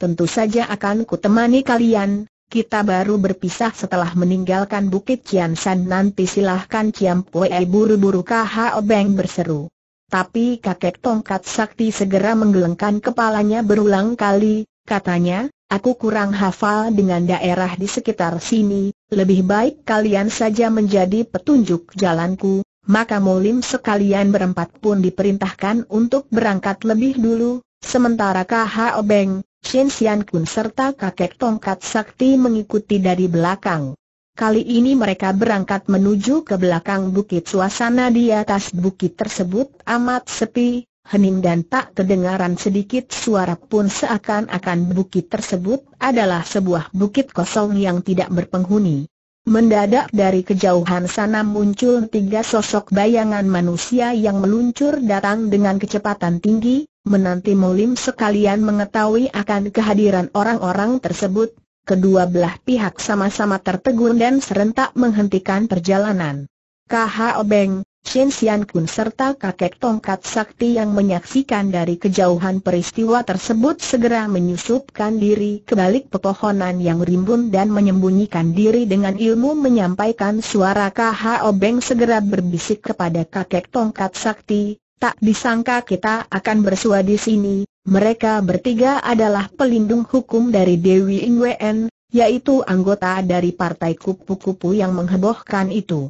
tentu saja akan kutemani kalian, kita baru berpisah setelah meninggalkan Bukit Cian San nanti silahkan Ciam Pue buru-buru KHO Beng berseru. Tapi kakek tongkat sakti segera menggelengkan kepalanya berulang kali, katanya, aku kurang hafal dengan daerah di sekitar sini, lebih baik kalian saja menjadi petunjuk jalanku, maka mulim sekalian berempat pun diperintahkan untuk berangkat lebih dulu, sementara Kha Obeng, Shin Sian Kun serta kakek tongkat sakti mengikuti dari belakang. Kali ini mereka berangkat menuju ke belakang bukit suasana di atas bukit tersebut amat sepi, hening dan tak kedengaran sedikit suara pun seakan-akan bukit tersebut adalah sebuah bukit kosong yang tidak berpenghuni. Mendadak dari kejauhan sana muncul tiga sosok bayangan manusia yang meluncur datang dengan kecepatan tinggi, menanti Mulim sekalian mengetahui akan kehadiran orang-orang tersebut, kedua belah pihak sama-sama tertegun dan serentak menghentikan perjalanan. Kahobeng. Obeng, Chen Xian Kun serta kakek tongkat sakti yang menyaksikan dari kejauhan peristiwa tersebut segera menyusupkan diri ke balik pepohonan yang rimbun dan menyembunyikan diri dengan ilmu menyampaikan suara KH Obeng segera berbisik kepada kakek tongkat sakti, tak disangka kita akan bersua di sini, mereka bertiga adalah pelindung hukum dari Dewi Ingwen, yaitu anggota dari partai kupu-kupu yang menghebohkan itu.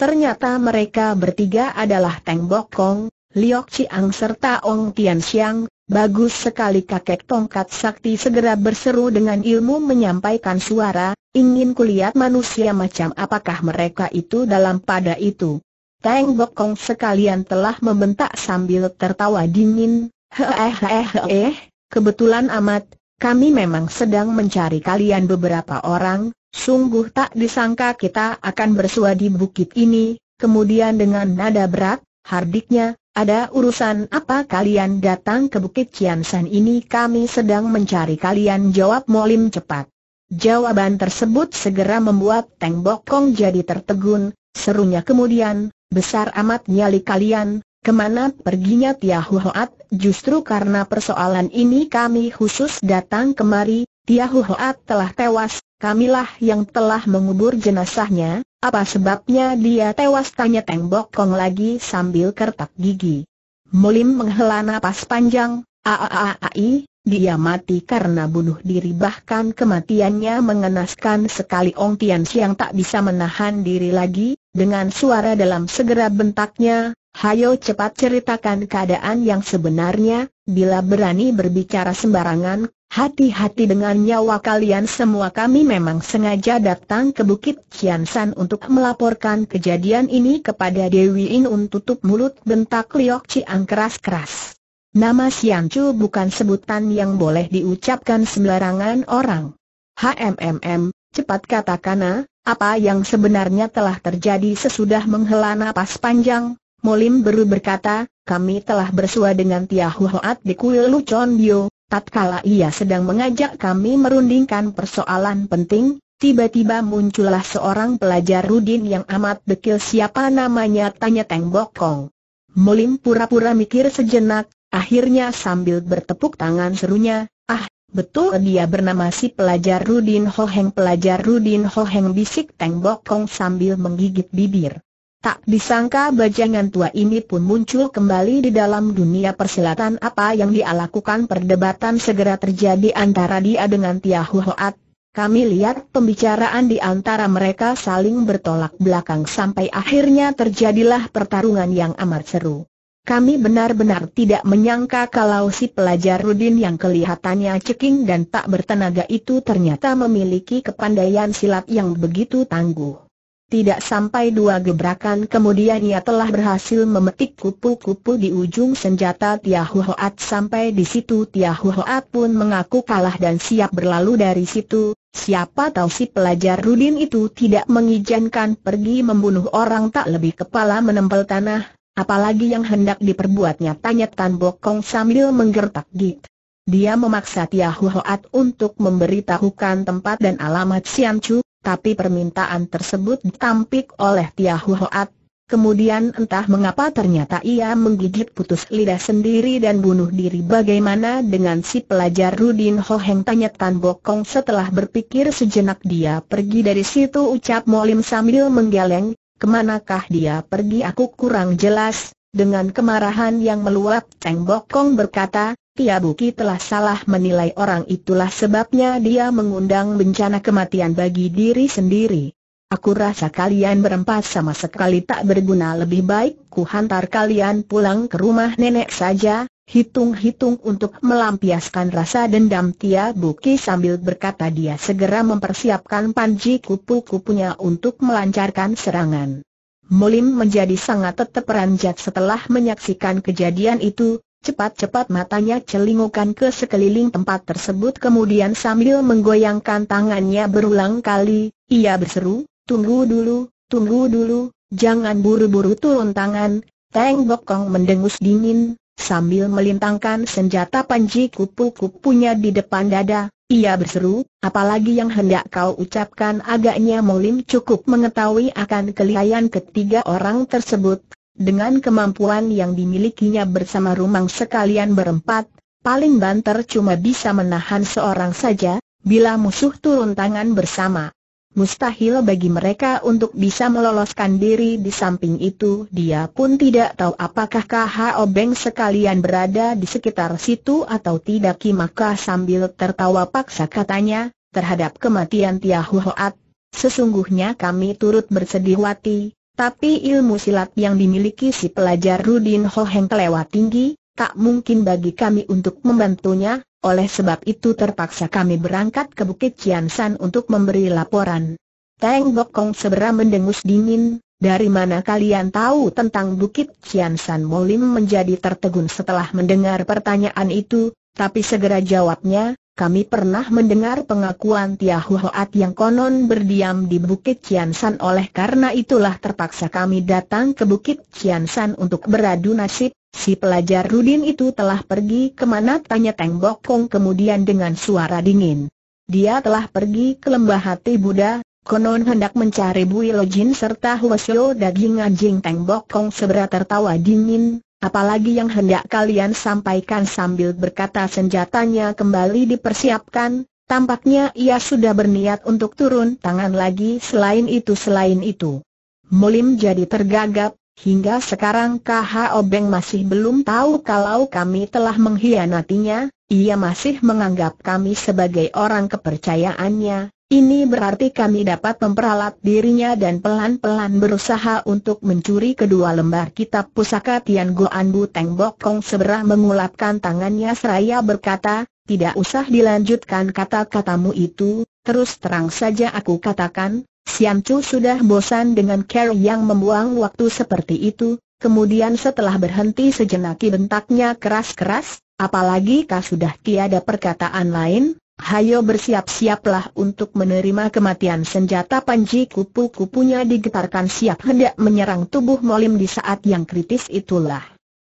Ternyata mereka bertiga adalah Teng Bok Kong, Liok Chiang serta Ong Tian Xiang. Bagus sekali kakek tongkat sakti segera berseru dengan ilmu menyampaikan suara, ingin kulihat manusia macam apakah mereka itu dalam pada itu. Teng Bok Kong sekalian telah membentak sambil tertawa dingin, hehehehe, kebetulan amat, kami memang sedang mencari kalian beberapa orang, Sungguh tak disangka kita akan bersua di bukit ini, kemudian dengan nada berat, hardiknya, ada urusan apa kalian datang ke bukit Ciansan ini kami sedang mencari kalian jawab Molim cepat. Jawaban tersebut segera membuat Teng Bokong jadi tertegun, serunya kemudian, besar amat nyali kalian, kemana perginya Tiahu Hoat, justru karena persoalan ini kami khusus datang kemari, Tiahu Hoat telah tewas, Kamilah yang telah mengubur jenazahnya, apa sebabnya dia tewas tanya Teng Bok Kong lagi sambil kertak gigi. Mulim menghela napas panjang, Aaai, dia mati karena bunuh diri bahkan kematiannya mengenaskan sekali Ong Tian Siang tak bisa menahan diri lagi, dengan suara dalam segera bentaknya, hayo cepat ceritakan keadaan yang sebenarnya, bila berani berbicara sembarangan, Hati-hati dengan nyawa kalian semua kami memang sengaja datang ke Bukit Kian untuk melaporkan kejadian ini kepada Dewi Inun tutup mulut bentak Liok Ciang keras-keras. Nama Sian Chu bukan sebutan yang boleh diucapkan sembarangan orang. HMMM, cepat katakan eh, apa yang sebenarnya telah terjadi sesudah menghela napas panjang, Molim Beru berkata, kami telah bersua dengan Tiahu Hoat di kuil Lucon Bio, Tatkala ia sedang mengajak kami merundingkan persoalan penting, tiba-tiba muncullah seorang pelajar Rudin yang amat dekil siapa namanya tanya Teng Bokong. Molim pura-pura mikir sejenak, akhirnya sambil bertepuk tangan serunya, ah, betul dia bernama si pelajar Rudin Hoheng Pelajar Rudin Hoheng bisik Teng Bokong sambil menggigit bibir. Tak disangka bajangan tua ini pun muncul kembali di dalam dunia persilatan apa yang dia lakukan perdebatan segera terjadi antara dia dengan Tiahu Hoat. Kami lihat pembicaraan di antara mereka saling bertolak belakang sampai akhirnya terjadilah pertarungan yang amat seru. Kami benar-benar tidak menyangka kalau si pelajar Rudin yang kelihatannya ceking dan tak bertenaga itu ternyata memiliki kepandaian silat yang begitu tangguh. Tidak sampai dua gebrakan kemudian ia telah berhasil memetik kupu-kupu di ujung senjata Tiahu Hoat sampai di situ Tiahu Hoat pun mengaku kalah dan siap berlalu dari situ. Siapa tahu si pelajar Rudin itu tidak mengizinkan pergi membunuh orang tak lebih kepala menempel tanah, apalagi yang hendak diperbuatnya tanya Tan Bokong sambil menggertak git. Dia memaksa Tiahu Hoat untuk memberitahukan tempat dan alamat Sian Chu, tapi permintaan tersebut ditampik oleh Tiahu Hoat. Kemudian entah mengapa ternyata ia menggigit putus lidah sendiri dan bunuh diri bagaimana dengan si pelajar Rudin Ho Heng tanya Tan Bokong setelah berpikir sejenak dia pergi dari situ ucap Molim sambil menggeleng, kemanakah dia pergi aku kurang jelas, dengan kemarahan yang meluap Teng Bokong berkata, Tia Buki telah salah menilai orang itulah sebabnya dia mengundang bencana kematian bagi diri sendiri. Aku rasa kalian berempat sama sekali tak berguna lebih baik ku hantar kalian pulang ke rumah nenek saja, hitung-hitung untuk melampiaskan rasa dendam Tia Buki sambil berkata dia segera mempersiapkan panji kupu-kupunya untuk melancarkan serangan. Molim menjadi sangat tetap ranjat setelah menyaksikan kejadian itu, Cepat-cepat matanya celingukan ke sekeliling tempat tersebut kemudian sambil menggoyangkan tangannya berulang kali, ia berseru, tunggu dulu, tunggu dulu, jangan buru-buru turun tangan, Teng Bokong mendengus dingin, sambil melintangkan senjata panji kupu-kupunya di depan dada, ia berseru, apalagi yang hendak kau ucapkan agaknya Molim cukup mengetahui akan kelihayan ketiga orang tersebut, dengan kemampuan yang dimilikinya bersama rumang sekalian berempat, paling banter cuma bisa menahan seorang saja, bila musuh turun tangan bersama. Mustahil bagi mereka untuk bisa meloloskan diri di samping itu dia pun tidak tahu apakah KH Obeng sekalian berada di sekitar situ atau tidak Maka sambil tertawa paksa katanya, terhadap kematian Tiahu Hoat, sesungguhnya kami turut bersedih hati, tapi ilmu silat yang dimiliki si pelajar Rudin Ho Heng kelewat tinggi, tak mungkin bagi kami untuk membantunya, oleh sebab itu terpaksa kami berangkat ke Bukit Ciansan untuk memberi laporan. Teng Bok Kong segera mendengus dingin, dari mana kalian tahu tentang Bukit Ciansan? Molim menjadi tertegun setelah mendengar pertanyaan itu, tapi segera jawabnya, kami pernah mendengar pengakuan Tiahu Hoat yang konon berdiam di Bukit Ciansan oleh karena itulah terpaksa kami datang ke Bukit Ciansan untuk beradu nasib. Si pelajar Rudin itu telah pergi kemana tanya Teng Bok Kong kemudian dengan suara dingin. Dia telah pergi ke lembah hati Buddha, konon hendak mencari Bui Lojin serta Huasio daging anjing Teng Bok Kong seberat tertawa dingin, Apalagi yang hendak kalian sampaikan sambil berkata senjatanya kembali dipersiapkan, tampaknya ia sudah berniat untuk turun tangan lagi selain itu selain itu. Mulim jadi tergagap, hingga sekarang KH Obeng masih belum tahu kalau kami telah mengkhianatinya, ia masih menganggap kami sebagai orang kepercayaannya, ini berarti kami dapat memperalat dirinya dan pelan-pelan berusaha untuk mencuri kedua lembar kitab pusaka Tian Goan Bu Teng Bok Kong seberang mengulapkan tangannya seraya berkata, tidak usah dilanjutkan kata-katamu itu, terus terang saja aku katakan, Sian Chu sudah bosan dengan Carol yang membuang waktu seperti itu, kemudian setelah berhenti sejenak bentaknya keras-keras, apalagi kau sudah tiada perkataan lain, Hayo bersiap-siaplah untuk menerima kematian senjata panji kupu-kupunya digetarkan siap hendak menyerang tubuh Molim di saat yang kritis itulah.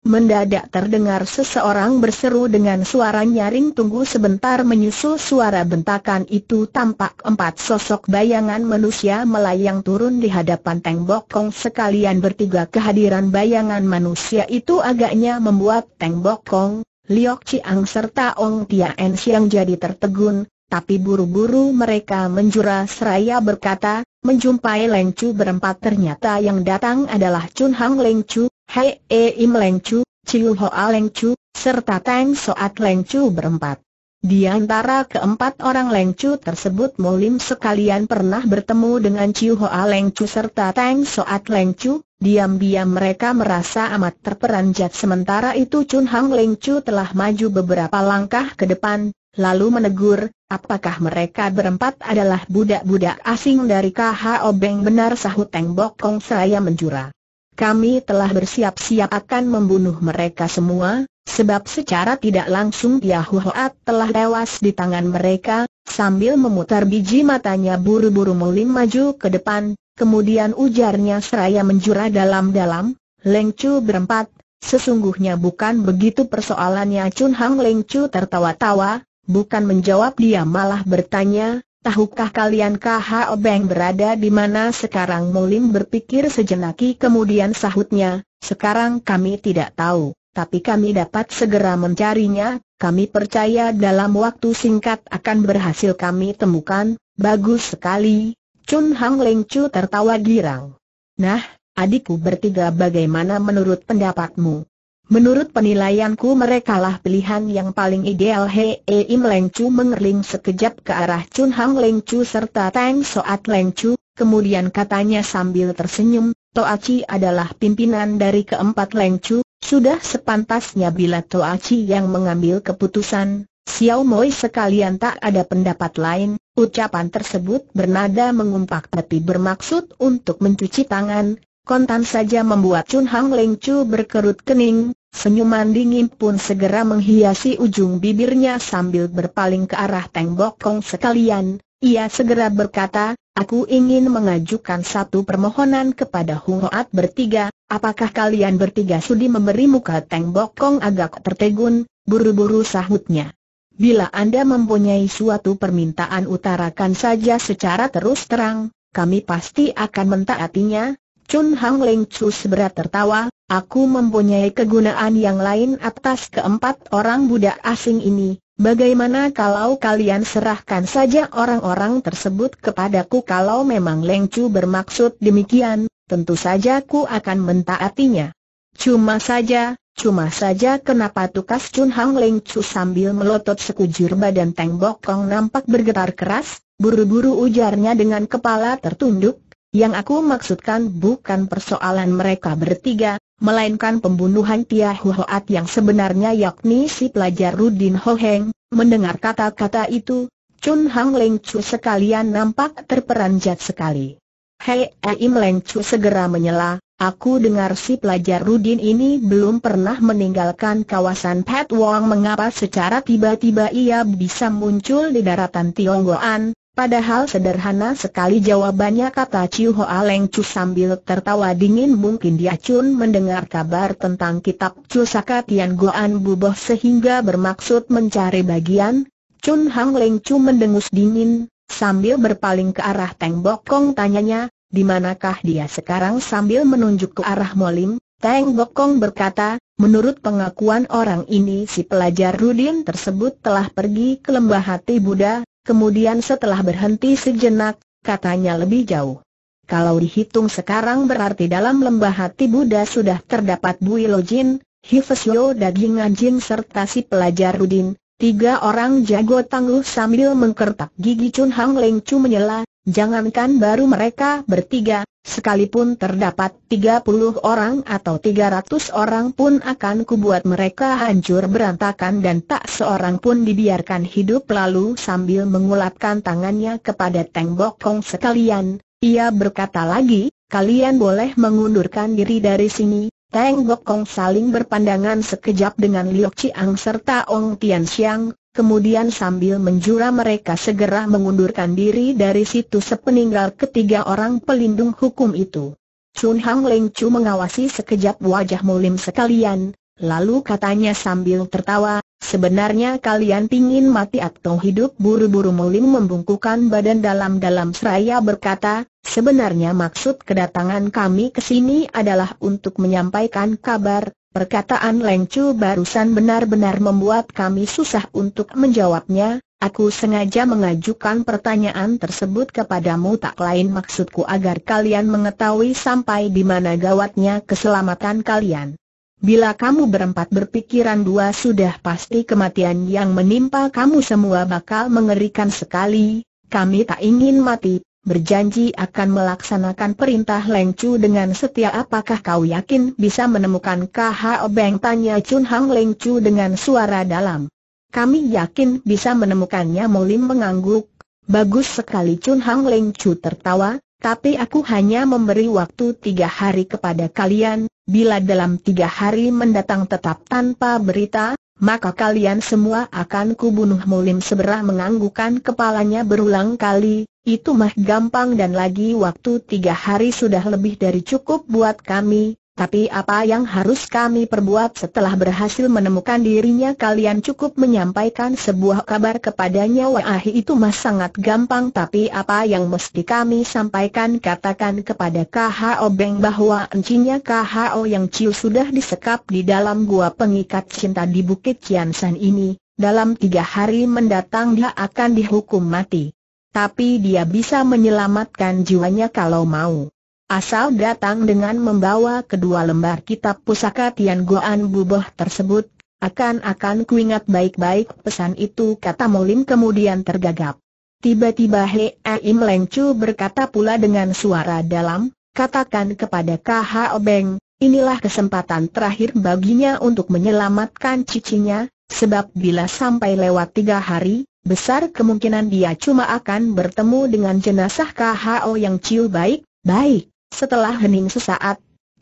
Mendadak terdengar seseorang berseru dengan suara nyaring tunggu sebentar menyusul suara bentakan itu tampak empat sosok bayangan manusia melayang turun di hadapan Teng Bokong sekalian bertiga kehadiran bayangan manusia itu agaknya membuat Teng Bokong, Liok Chiang serta Ong Tian Siang jadi tertegun, tapi buru-buru mereka menjura seraya berkata, menjumpai Leng Chu berempat ternyata yang datang adalah Chun Hang Leng Chu, Hei e Im Leng Chu, Chiu Hoa Leng Chu, serta Tang Soat Leng Chu berempat. Di antara keempat orang Leng Chu tersebut Lim sekalian pernah bertemu dengan Chiu Hoa Leng Chu serta Tang Soat Leng Chu, Diam-diam mereka merasa amat terperanjat sementara itu Chun Hang Leng Chu telah maju beberapa langkah ke depan, lalu menegur, apakah mereka berempat adalah budak-budak asing dari KHO Beng benar sahut Teng Bok Kong saya menjura. Kami telah bersiap-siap akan membunuh mereka semua, sebab secara tidak langsung Yahu Hoat telah tewas di tangan mereka, sambil memutar biji matanya buru-buru muling maju ke depan, Kemudian ujarnya seraya menjura dalam-dalam, Leng Chu berempat, sesungguhnya bukan begitu persoalannya Chun Hang Leng Chu tertawa-tawa, bukan menjawab dia malah bertanya, tahukah kalian KH Obeng berada di mana sekarang Molim berpikir sejenaki kemudian sahutnya, sekarang kami tidak tahu, tapi kami dapat segera mencarinya, kami percaya dalam waktu singkat akan berhasil kami temukan, bagus sekali, Chun Hang Leng Chu tertawa girang. Nah, adikku bertiga bagaimana menurut pendapatmu? Menurut penilaianku merekalah pilihan yang paling ideal Hei e, Im Leng Chu mengerling sekejap ke arah Chun Hang Leng Chu serta Tang Soat Leng Chu, kemudian katanya sambil tersenyum, Toachi adalah pimpinan dari keempat Leng Chu, sudah sepantasnya bila Toachi yang mengambil keputusan, Xiao Moi sekalian tak ada pendapat lain, ucapan tersebut bernada mengumpak tapi bermaksud untuk mencuci tangan, kontan saja membuat Chun Hang Leng Chu berkerut kening, senyuman dingin pun segera menghiasi ujung bibirnya sambil berpaling ke arah Teng Bok Kong sekalian, ia segera berkata, Aku ingin mengajukan satu permohonan kepada Hung Hoat bertiga, apakah kalian bertiga sudi memberi muka Teng Bok Kong agak tertegun, buru-buru sahutnya. Bila Anda mempunyai suatu permintaan utarakan saja secara terus terang, kami pasti akan mentaatinya. Chun Hang Leng Chu seberat tertawa, aku mempunyai kegunaan yang lain atas keempat orang budak asing ini. Bagaimana kalau kalian serahkan saja orang-orang tersebut kepadaku kalau memang Leng Chu bermaksud demikian, tentu saja aku akan mentaatinya. Cuma saja, Cuma saja kenapa tukas Chun Hang Leng Chu sambil melotot sekujur badan Teng Bok Kong nampak bergetar keras, buru-buru ujarnya dengan kepala tertunduk, yang aku maksudkan bukan persoalan mereka bertiga, melainkan pembunuhan Tia Hoat yang sebenarnya yakni si pelajar Rudin Ho Heng, mendengar kata-kata itu, Chun Hang Leng Chu sekalian nampak terperanjat sekali. Hei Ai Leng Chu segera menyela, Aku dengar si pelajar Rudin ini belum pernah meninggalkan kawasan Pat Wong mengapa secara tiba-tiba ia bisa muncul di daratan Tionggoan, padahal sederhana sekali jawabannya kata Chiu Hoa Leng Chu sambil tertawa dingin mungkin dia cun mendengar kabar tentang kitab Cusaka Tianggoan Buboh sehingga bermaksud mencari bagian, Chun Hang Leng Chu mendengus dingin, sambil berpaling ke arah Teng Bok Kong tanyanya, di manakah dia sekarang sambil menunjuk ke arah Molim, Teng Bokong berkata, menurut pengakuan orang ini si pelajar Rudin tersebut telah pergi ke lembah hati Buddha, kemudian setelah berhenti sejenak, katanya lebih jauh. Kalau dihitung sekarang berarti dalam lembah hati Buddha sudah terdapat Bui Jin, Hifesyo Dagingan Jin serta si pelajar Rudin, Tiga orang jago tangguh sambil mengkertak gigi Chun Hang Leng Chu menyela, jangankan baru mereka bertiga, sekalipun terdapat tiga puluh orang atau tiga ratus orang pun akan kubuat mereka hancur berantakan dan tak seorang pun dibiarkan hidup lalu sambil mengulapkan tangannya kepada Teng Bok Kong sekalian, ia berkata lagi, kalian boleh mengundurkan diri dari sini, Teng Gokong saling berpandangan sekejap dengan Liu Chiang serta Ong Tian Xiang, kemudian sambil menjura mereka segera mengundurkan diri dari situ sepeninggal ketiga orang pelindung hukum itu. Sun Hang Leng Chu mengawasi sekejap wajah mulim sekalian, lalu katanya sambil tertawa, Sebenarnya kalian pingin mati atau hidup buru-buru Mulim membungkukan badan dalam-dalam seraya berkata, sebenarnya maksud kedatangan kami ke sini adalah untuk menyampaikan kabar, perkataan Lengcu barusan benar-benar membuat kami susah untuk menjawabnya, aku sengaja mengajukan pertanyaan tersebut kepadamu tak lain maksudku agar kalian mengetahui sampai di mana gawatnya keselamatan kalian. Bila kamu berempat berpikiran dua sudah pasti kematian yang menimpa kamu semua bakal mengerikan sekali, kami tak ingin mati, berjanji akan melaksanakan perintah Leng Chu dengan setia apakah kau yakin bisa menemukan KH Obeng tanya Chun Hang Leng Chu dengan suara dalam. Kami yakin bisa menemukannya Molim mengangguk. Bagus sekali Chun Hang Leng Chu tertawa, tapi aku hanya memberi waktu tiga hari kepada kalian, Bila dalam tiga hari mendatang tetap tanpa berita, maka kalian semua akan kubunuh Mulim seberah menganggukan kepalanya berulang kali, itu mah gampang dan lagi waktu tiga hari sudah lebih dari cukup buat kami, tapi apa yang harus kami perbuat setelah berhasil menemukan dirinya kalian cukup menyampaikan sebuah kabar kepadanya Wahai itu mas sangat gampang tapi apa yang mesti kami sampaikan katakan kepada KHO Beng bahwa encinya KHO yang Ciu sudah disekap di dalam gua pengikat cinta di Bukit Ciansan ini, dalam tiga hari mendatang dia akan dihukum mati. Tapi dia bisa menyelamatkan jiwanya kalau mau. Asal datang dengan membawa kedua lembar kitab pusaka Tian Guan Buboh tersebut, akan-akan kuingat baik-baik pesan itu kata Molim kemudian tergagap. Tiba-tiba Hei Im Leng Chu berkata pula dengan suara dalam, katakan kepada KH Obeng, inilah kesempatan terakhir baginya untuk menyelamatkan cicinya, sebab bila sampai lewat tiga hari, besar kemungkinan dia cuma akan bertemu dengan jenazah KHO yang ciu baik, baik. Setelah hening sesaat,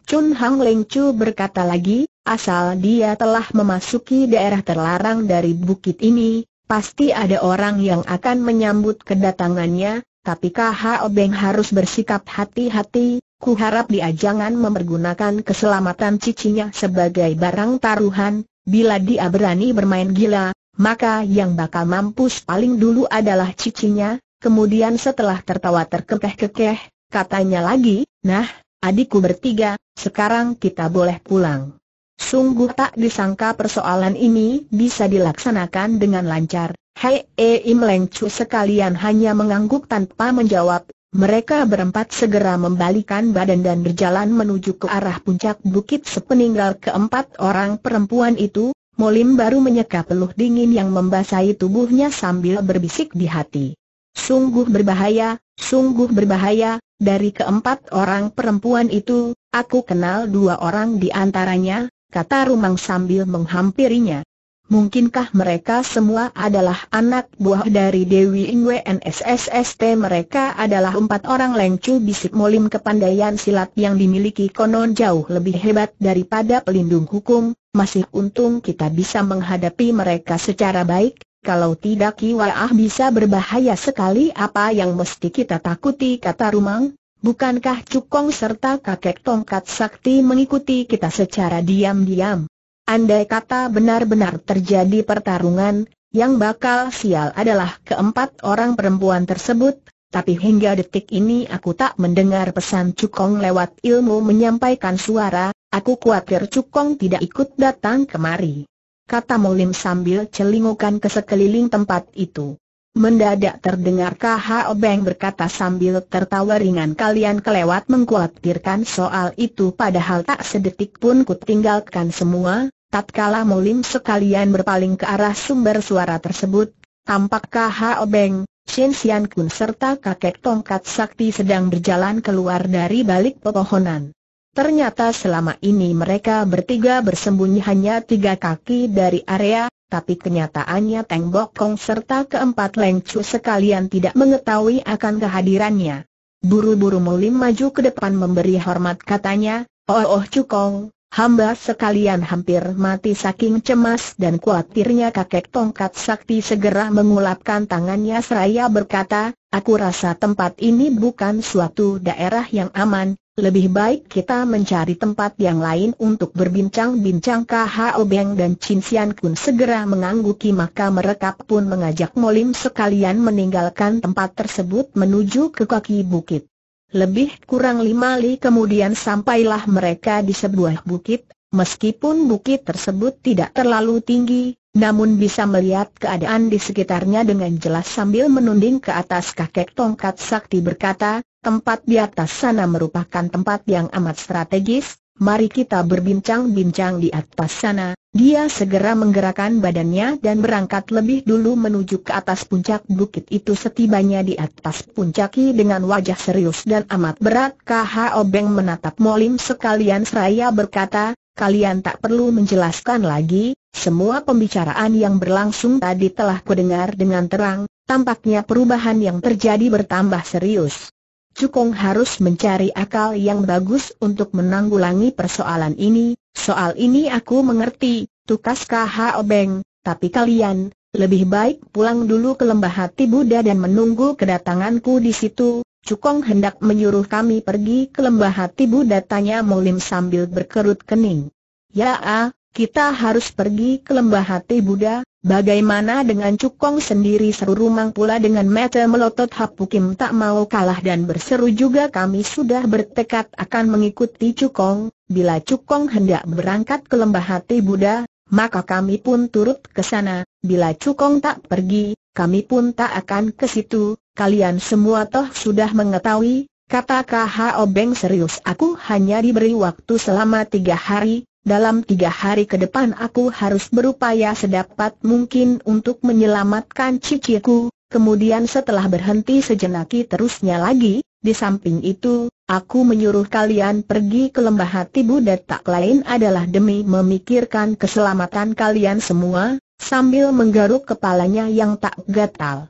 Chun Hang Leng Chu berkata lagi, asal dia telah memasuki daerah terlarang dari bukit ini, pasti ada orang yang akan menyambut kedatangannya, tapi KH Obeng harus bersikap hati-hati, ku harap dia jangan mempergunakan keselamatan cicinya sebagai barang taruhan, bila dia berani bermain gila, maka yang bakal mampus paling dulu adalah cicinya, kemudian setelah tertawa terkekeh-kekeh, Katanya lagi, nah, adikku bertiga, sekarang kita boleh pulang. Sungguh tak disangka persoalan ini bisa dilaksanakan dengan lancar. Hei e Im Leng sekalian hanya mengangguk tanpa menjawab. Mereka berempat segera membalikan badan dan berjalan menuju ke arah puncak bukit sepeninggal keempat orang perempuan itu. Molim baru menyeka peluh dingin yang membasahi tubuhnya sambil berbisik di hati. Sungguh berbahaya, Sungguh berbahaya, dari keempat orang perempuan itu, aku kenal dua orang di antaranya, kata Rumang sambil menghampirinya. Mungkinkah mereka semua adalah anak buah dari Dewi Ingwe? NSSST mereka adalah empat orang lengcu bisik molim kepandaian silat yang dimiliki konon jauh lebih hebat daripada pelindung hukum, masih untung kita bisa menghadapi mereka secara baik, kalau tidak Kiwaah bisa berbahaya sekali apa yang mesti kita takuti kata Rumang. Bukankah Cukong serta kakek tongkat sakti mengikuti kita secara diam-diam? Andai kata benar-benar terjadi pertarungan, yang bakal sial adalah keempat orang perempuan tersebut, tapi hingga detik ini aku tak mendengar pesan Cukong lewat ilmu menyampaikan suara, aku khawatir Cukong tidak ikut datang kemari kata Molim sambil celingukan ke sekeliling tempat itu. Mendadak terdengar KH Obeng berkata sambil tertawa ringan kalian kelewat mengkhawatirkan soal itu padahal tak sedetik pun ku tinggalkan semua, tatkala Molim sekalian berpaling ke arah sumber suara tersebut, tampak KH Obeng, Shen Xian Kun serta kakek tongkat sakti sedang berjalan keluar dari balik pepohonan. Ternyata selama ini mereka bertiga bersembunyi hanya tiga kaki dari area, tapi kenyataannya Teng Bok Kong serta keempat Leng Chu sekalian tidak mengetahui akan kehadirannya. Buru-buru Mulim maju ke depan memberi hormat katanya, Oh oh Chu Kong, hamba sekalian hampir mati saking cemas dan khawatirnya kakek tongkat sakti segera mengulapkan tangannya seraya berkata, Aku rasa tempat ini bukan suatu daerah yang aman, lebih baik kita mencari tempat yang lain untuk berbincang-bincang K.H.O. Beng dan Chin Sian Kun segera mengangguki maka mereka pun mengajak Molim sekalian meninggalkan tempat tersebut menuju ke kaki bukit. Lebih kurang lima li kemudian sampailah mereka di sebuah bukit, meskipun bukit tersebut tidak terlalu tinggi, namun bisa melihat keadaan di sekitarnya dengan jelas sambil menunding ke atas kakek tongkat sakti berkata, Tempat di atas sana merupakan tempat yang amat strategis, mari kita berbincang-bincang di atas sana. Dia segera menggerakkan badannya dan berangkat lebih dulu menuju ke atas puncak bukit itu setibanya di atas puncaki dengan wajah serius dan amat berat KH Obeng menatap Molim sekalian seraya berkata, kalian tak perlu menjelaskan lagi, semua pembicaraan yang berlangsung tadi telah kudengar dengan terang, tampaknya perubahan yang terjadi bertambah serius. Cukong harus mencari akal yang bagus untuk menanggulangi persoalan ini, soal ini aku mengerti, tukas KH Obeng, tapi kalian, lebih baik pulang dulu ke lembah hati Buddha dan menunggu kedatanganku di situ, Cukong hendak menyuruh kami pergi ke lembah hati Buddha tanya Molim sambil berkerut kening. Ya, ah, kita harus pergi ke lembah hati Buddha, bagaimana dengan Cukong sendiri seru rumang pula dengan mata melotot Hapukim tak mau kalah dan berseru juga kami sudah bertekad akan mengikuti Cukong, bila Cukong hendak berangkat ke lembah hati Buddha, maka kami pun turut ke sana, bila Cukong tak pergi, kami pun tak akan ke situ, kalian semua toh sudah mengetahui, kata KHO Beng serius aku hanya diberi waktu selama tiga hari, dalam tiga hari ke depan aku harus berupaya sedapat mungkin untuk menyelamatkan ciciku, kemudian setelah berhenti sejenaki terusnya lagi, di samping itu, aku menyuruh kalian pergi ke lembah hati Buddha tak lain adalah demi memikirkan keselamatan kalian semua, sambil menggaruk kepalanya yang tak gatal.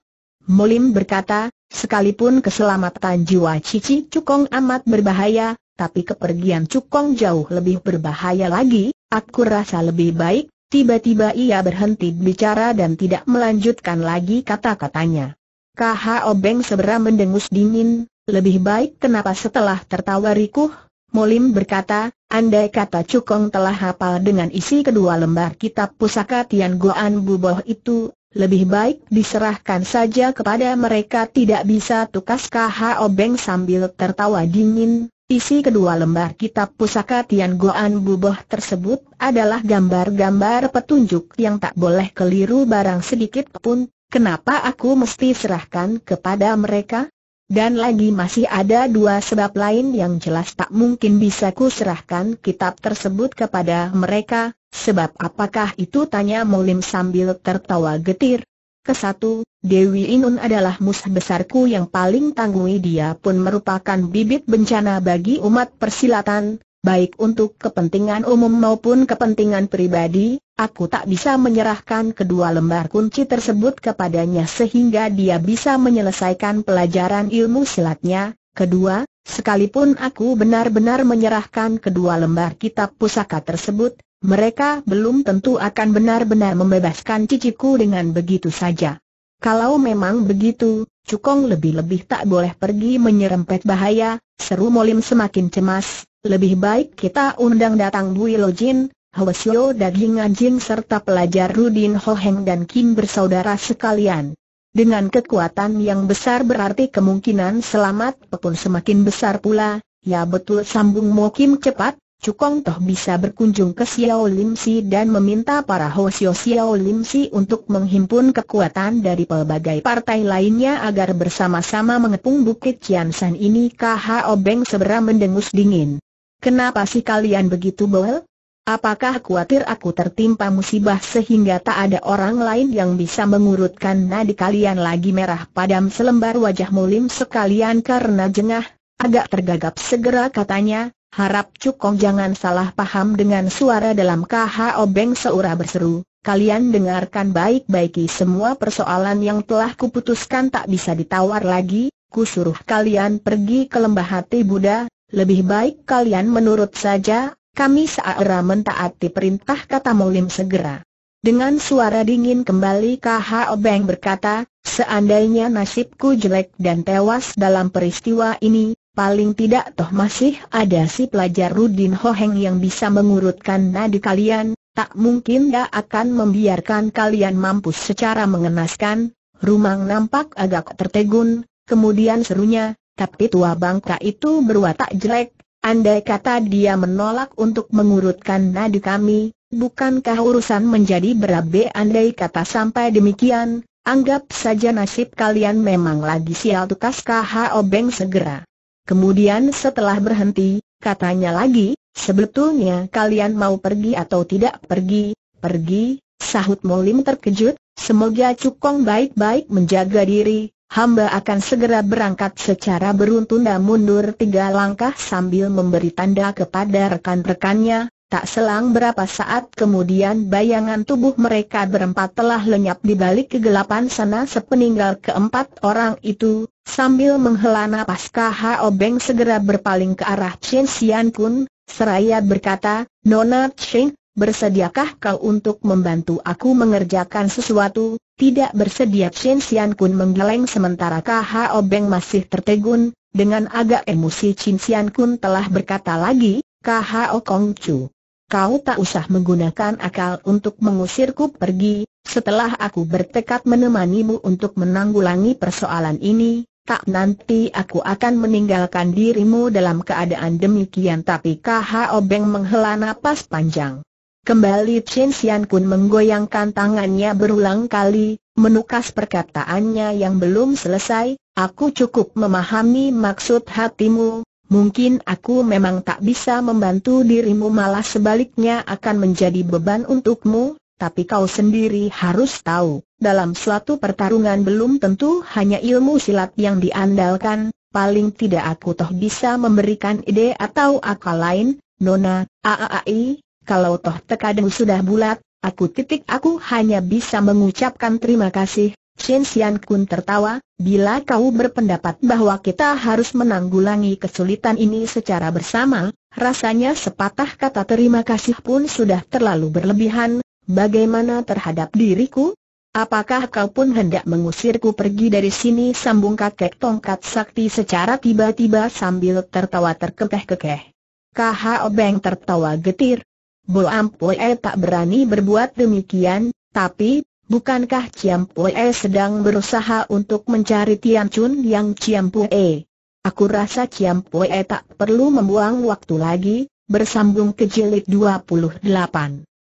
Molim berkata, sekalipun keselamatan jiwa Cici Cukong amat berbahaya, tapi kepergian Cukong jauh lebih berbahaya lagi, aku rasa lebih baik, tiba-tiba ia berhenti bicara dan tidak melanjutkan lagi kata-katanya. KH Obeng segera mendengus dingin, lebih baik kenapa setelah tertawa rikuh, Molim berkata, andai kata Cukong telah hafal dengan isi kedua lembar kitab pusaka Tian Goan Buboh itu, lebih baik diserahkan saja kepada mereka tidak bisa tukas KH Obeng sambil tertawa dingin, Isi kedua lembar kitab pusaka Tian Goan Buboh tersebut adalah gambar-gambar petunjuk yang tak boleh keliru barang sedikit pun, kenapa aku mesti serahkan kepada mereka? Dan lagi masih ada dua sebab lain yang jelas tak mungkin bisa ku serahkan kitab tersebut kepada mereka, sebab apakah itu tanya Molim sambil tertawa getir, Kesatu, Dewi Inun adalah musuh besarku yang paling tangguh. dia pun merupakan bibit bencana bagi umat persilatan, baik untuk kepentingan umum maupun kepentingan pribadi, aku tak bisa menyerahkan kedua lembar kunci tersebut kepadanya sehingga dia bisa menyelesaikan pelajaran ilmu silatnya. Kedua, Sekalipun aku benar-benar menyerahkan kedua lembar kitab pusaka tersebut, mereka belum tentu akan benar-benar membebaskan ciciku dengan begitu saja. Kalau memang begitu, Cukong lebih-lebih tak boleh pergi menyerempet bahaya, seru Molim semakin cemas, lebih baik kita undang datang Dwi Lojin, Hwasyo daging anjing serta pelajar Rudin Hoheng dan Kim bersaudara sekalian. Dengan kekuatan yang besar berarti kemungkinan selamat pun semakin besar pula, ya betul sambung Mo Kim cepat, Cukong Toh bisa berkunjung ke Xiao Lim Si dan meminta para Ho Xiao Lim Si untuk menghimpun kekuatan dari pelbagai partai lainnya agar bersama-sama mengepung Bukit Cian San ini KHO Beng segera mendengus dingin. Kenapa sih kalian begitu bol? Apakah khawatir aku tertimpa musibah sehingga tak ada orang lain yang bisa mengurutkan nadi kalian lagi merah padam selembar wajah mulim sekalian karena jengah, agak tergagap segera katanya, harap Cukong jangan salah paham dengan suara dalam KH Obeng Seura berseru, kalian dengarkan baik-baiki semua persoalan yang telah kuputuskan tak bisa ditawar lagi, kusuruh kalian pergi ke lembah hati Buddha, lebih baik kalian menurut saja, kami seara mentaati perintah kata Molim segera. Dengan suara dingin kembali KH Obeng berkata, seandainya nasibku jelek dan tewas dalam peristiwa ini, paling tidak toh masih ada si pelajar Rudin Hoheng yang bisa mengurutkan nadi kalian, tak mungkin dia akan membiarkan kalian mampus secara mengenaskan. Rumang nampak agak tertegun, kemudian serunya, tapi tua bangka itu berwatak jelek, Andai kata dia menolak untuk mengurutkan nadi kami, bukankah urusan menjadi berabe andai kata sampai demikian, anggap saja nasib kalian memang lagi sial tukas KHO Beng segera. Kemudian setelah berhenti, katanya lagi, sebetulnya kalian mau pergi atau tidak pergi, pergi, sahut Molim terkejut, semoga Cukong baik-baik menjaga diri, Hamba akan segera berangkat secara beruntun dan mundur tiga langkah sambil memberi tanda kepada rekan-rekannya, tak selang berapa saat kemudian bayangan tubuh mereka berempat telah lenyap di balik kegelapan sana sepeninggal keempat orang itu, sambil menghela napas Hao Obeng segera berpaling ke arah Chen Xian Kun, seraya berkata, Nona Cheng, bersediakah kau untuk membantu aku mengerjakan sesuatu? Tidak bersedia Chen Xian Kun menggeleng sementara KHO Beng masih tertegun, dengan agak emosi Chen Xian Kun telah berkata lagi, KHO Kong Chu. Kau tak usah menggunakan akal untuk mengusirku pergi, setelah aku bertekad menemanimu untuk menanggulangi persoalan ini, tak nanti aku akan meninggalkan dirimu dalam keadaan demikian tapi KHO Beng menghela napas panjang. Kembali Chen Xian Kun menggoyangkan tangannya berulang kali, menukas perkataannya yang belum selesai, aku cukup memahami maksud hatimu, mungkin aku memang tak bisa membantu dirimu malah sebaliknya akan menjadi beban untukmu, tapi kau sendiri harus tahu, dalam suatu pertarungan belum tentu hanya ilmu silat yang diandalkan, paling tidak aku toh bisa memberikan ide atau akal lain, Nona, Aaai kalau toh tekadang sudah bulat, aku titik aku hanya bisa mengucapkan terima kasih. Shen Xian Kun tertawa, bila kau berpendapat bahwa kita harus menanggulangi kesulitan ini secara bersama, rasanya sepatah kata terima kasih pun sudah terlalu berlebihan, bagaimana terhadap diriku? Apakah kau pun hendak mengusirku pergi dari sini? Sambung kakek tongkat sakti secara tiba-tiba sambil tertawa terkekeh-kekeh. KHO Beng tertawa getir, Bo Ampue tak berani berbuat demikian, tapi, bukankah Ciam Pue sedang berusaha untuk mencari Tian Chun yang Ciam Pue? E? Aku rasa Ciam Pue e tak perlu membuang waktu lagi, bersambung ke jilid 28.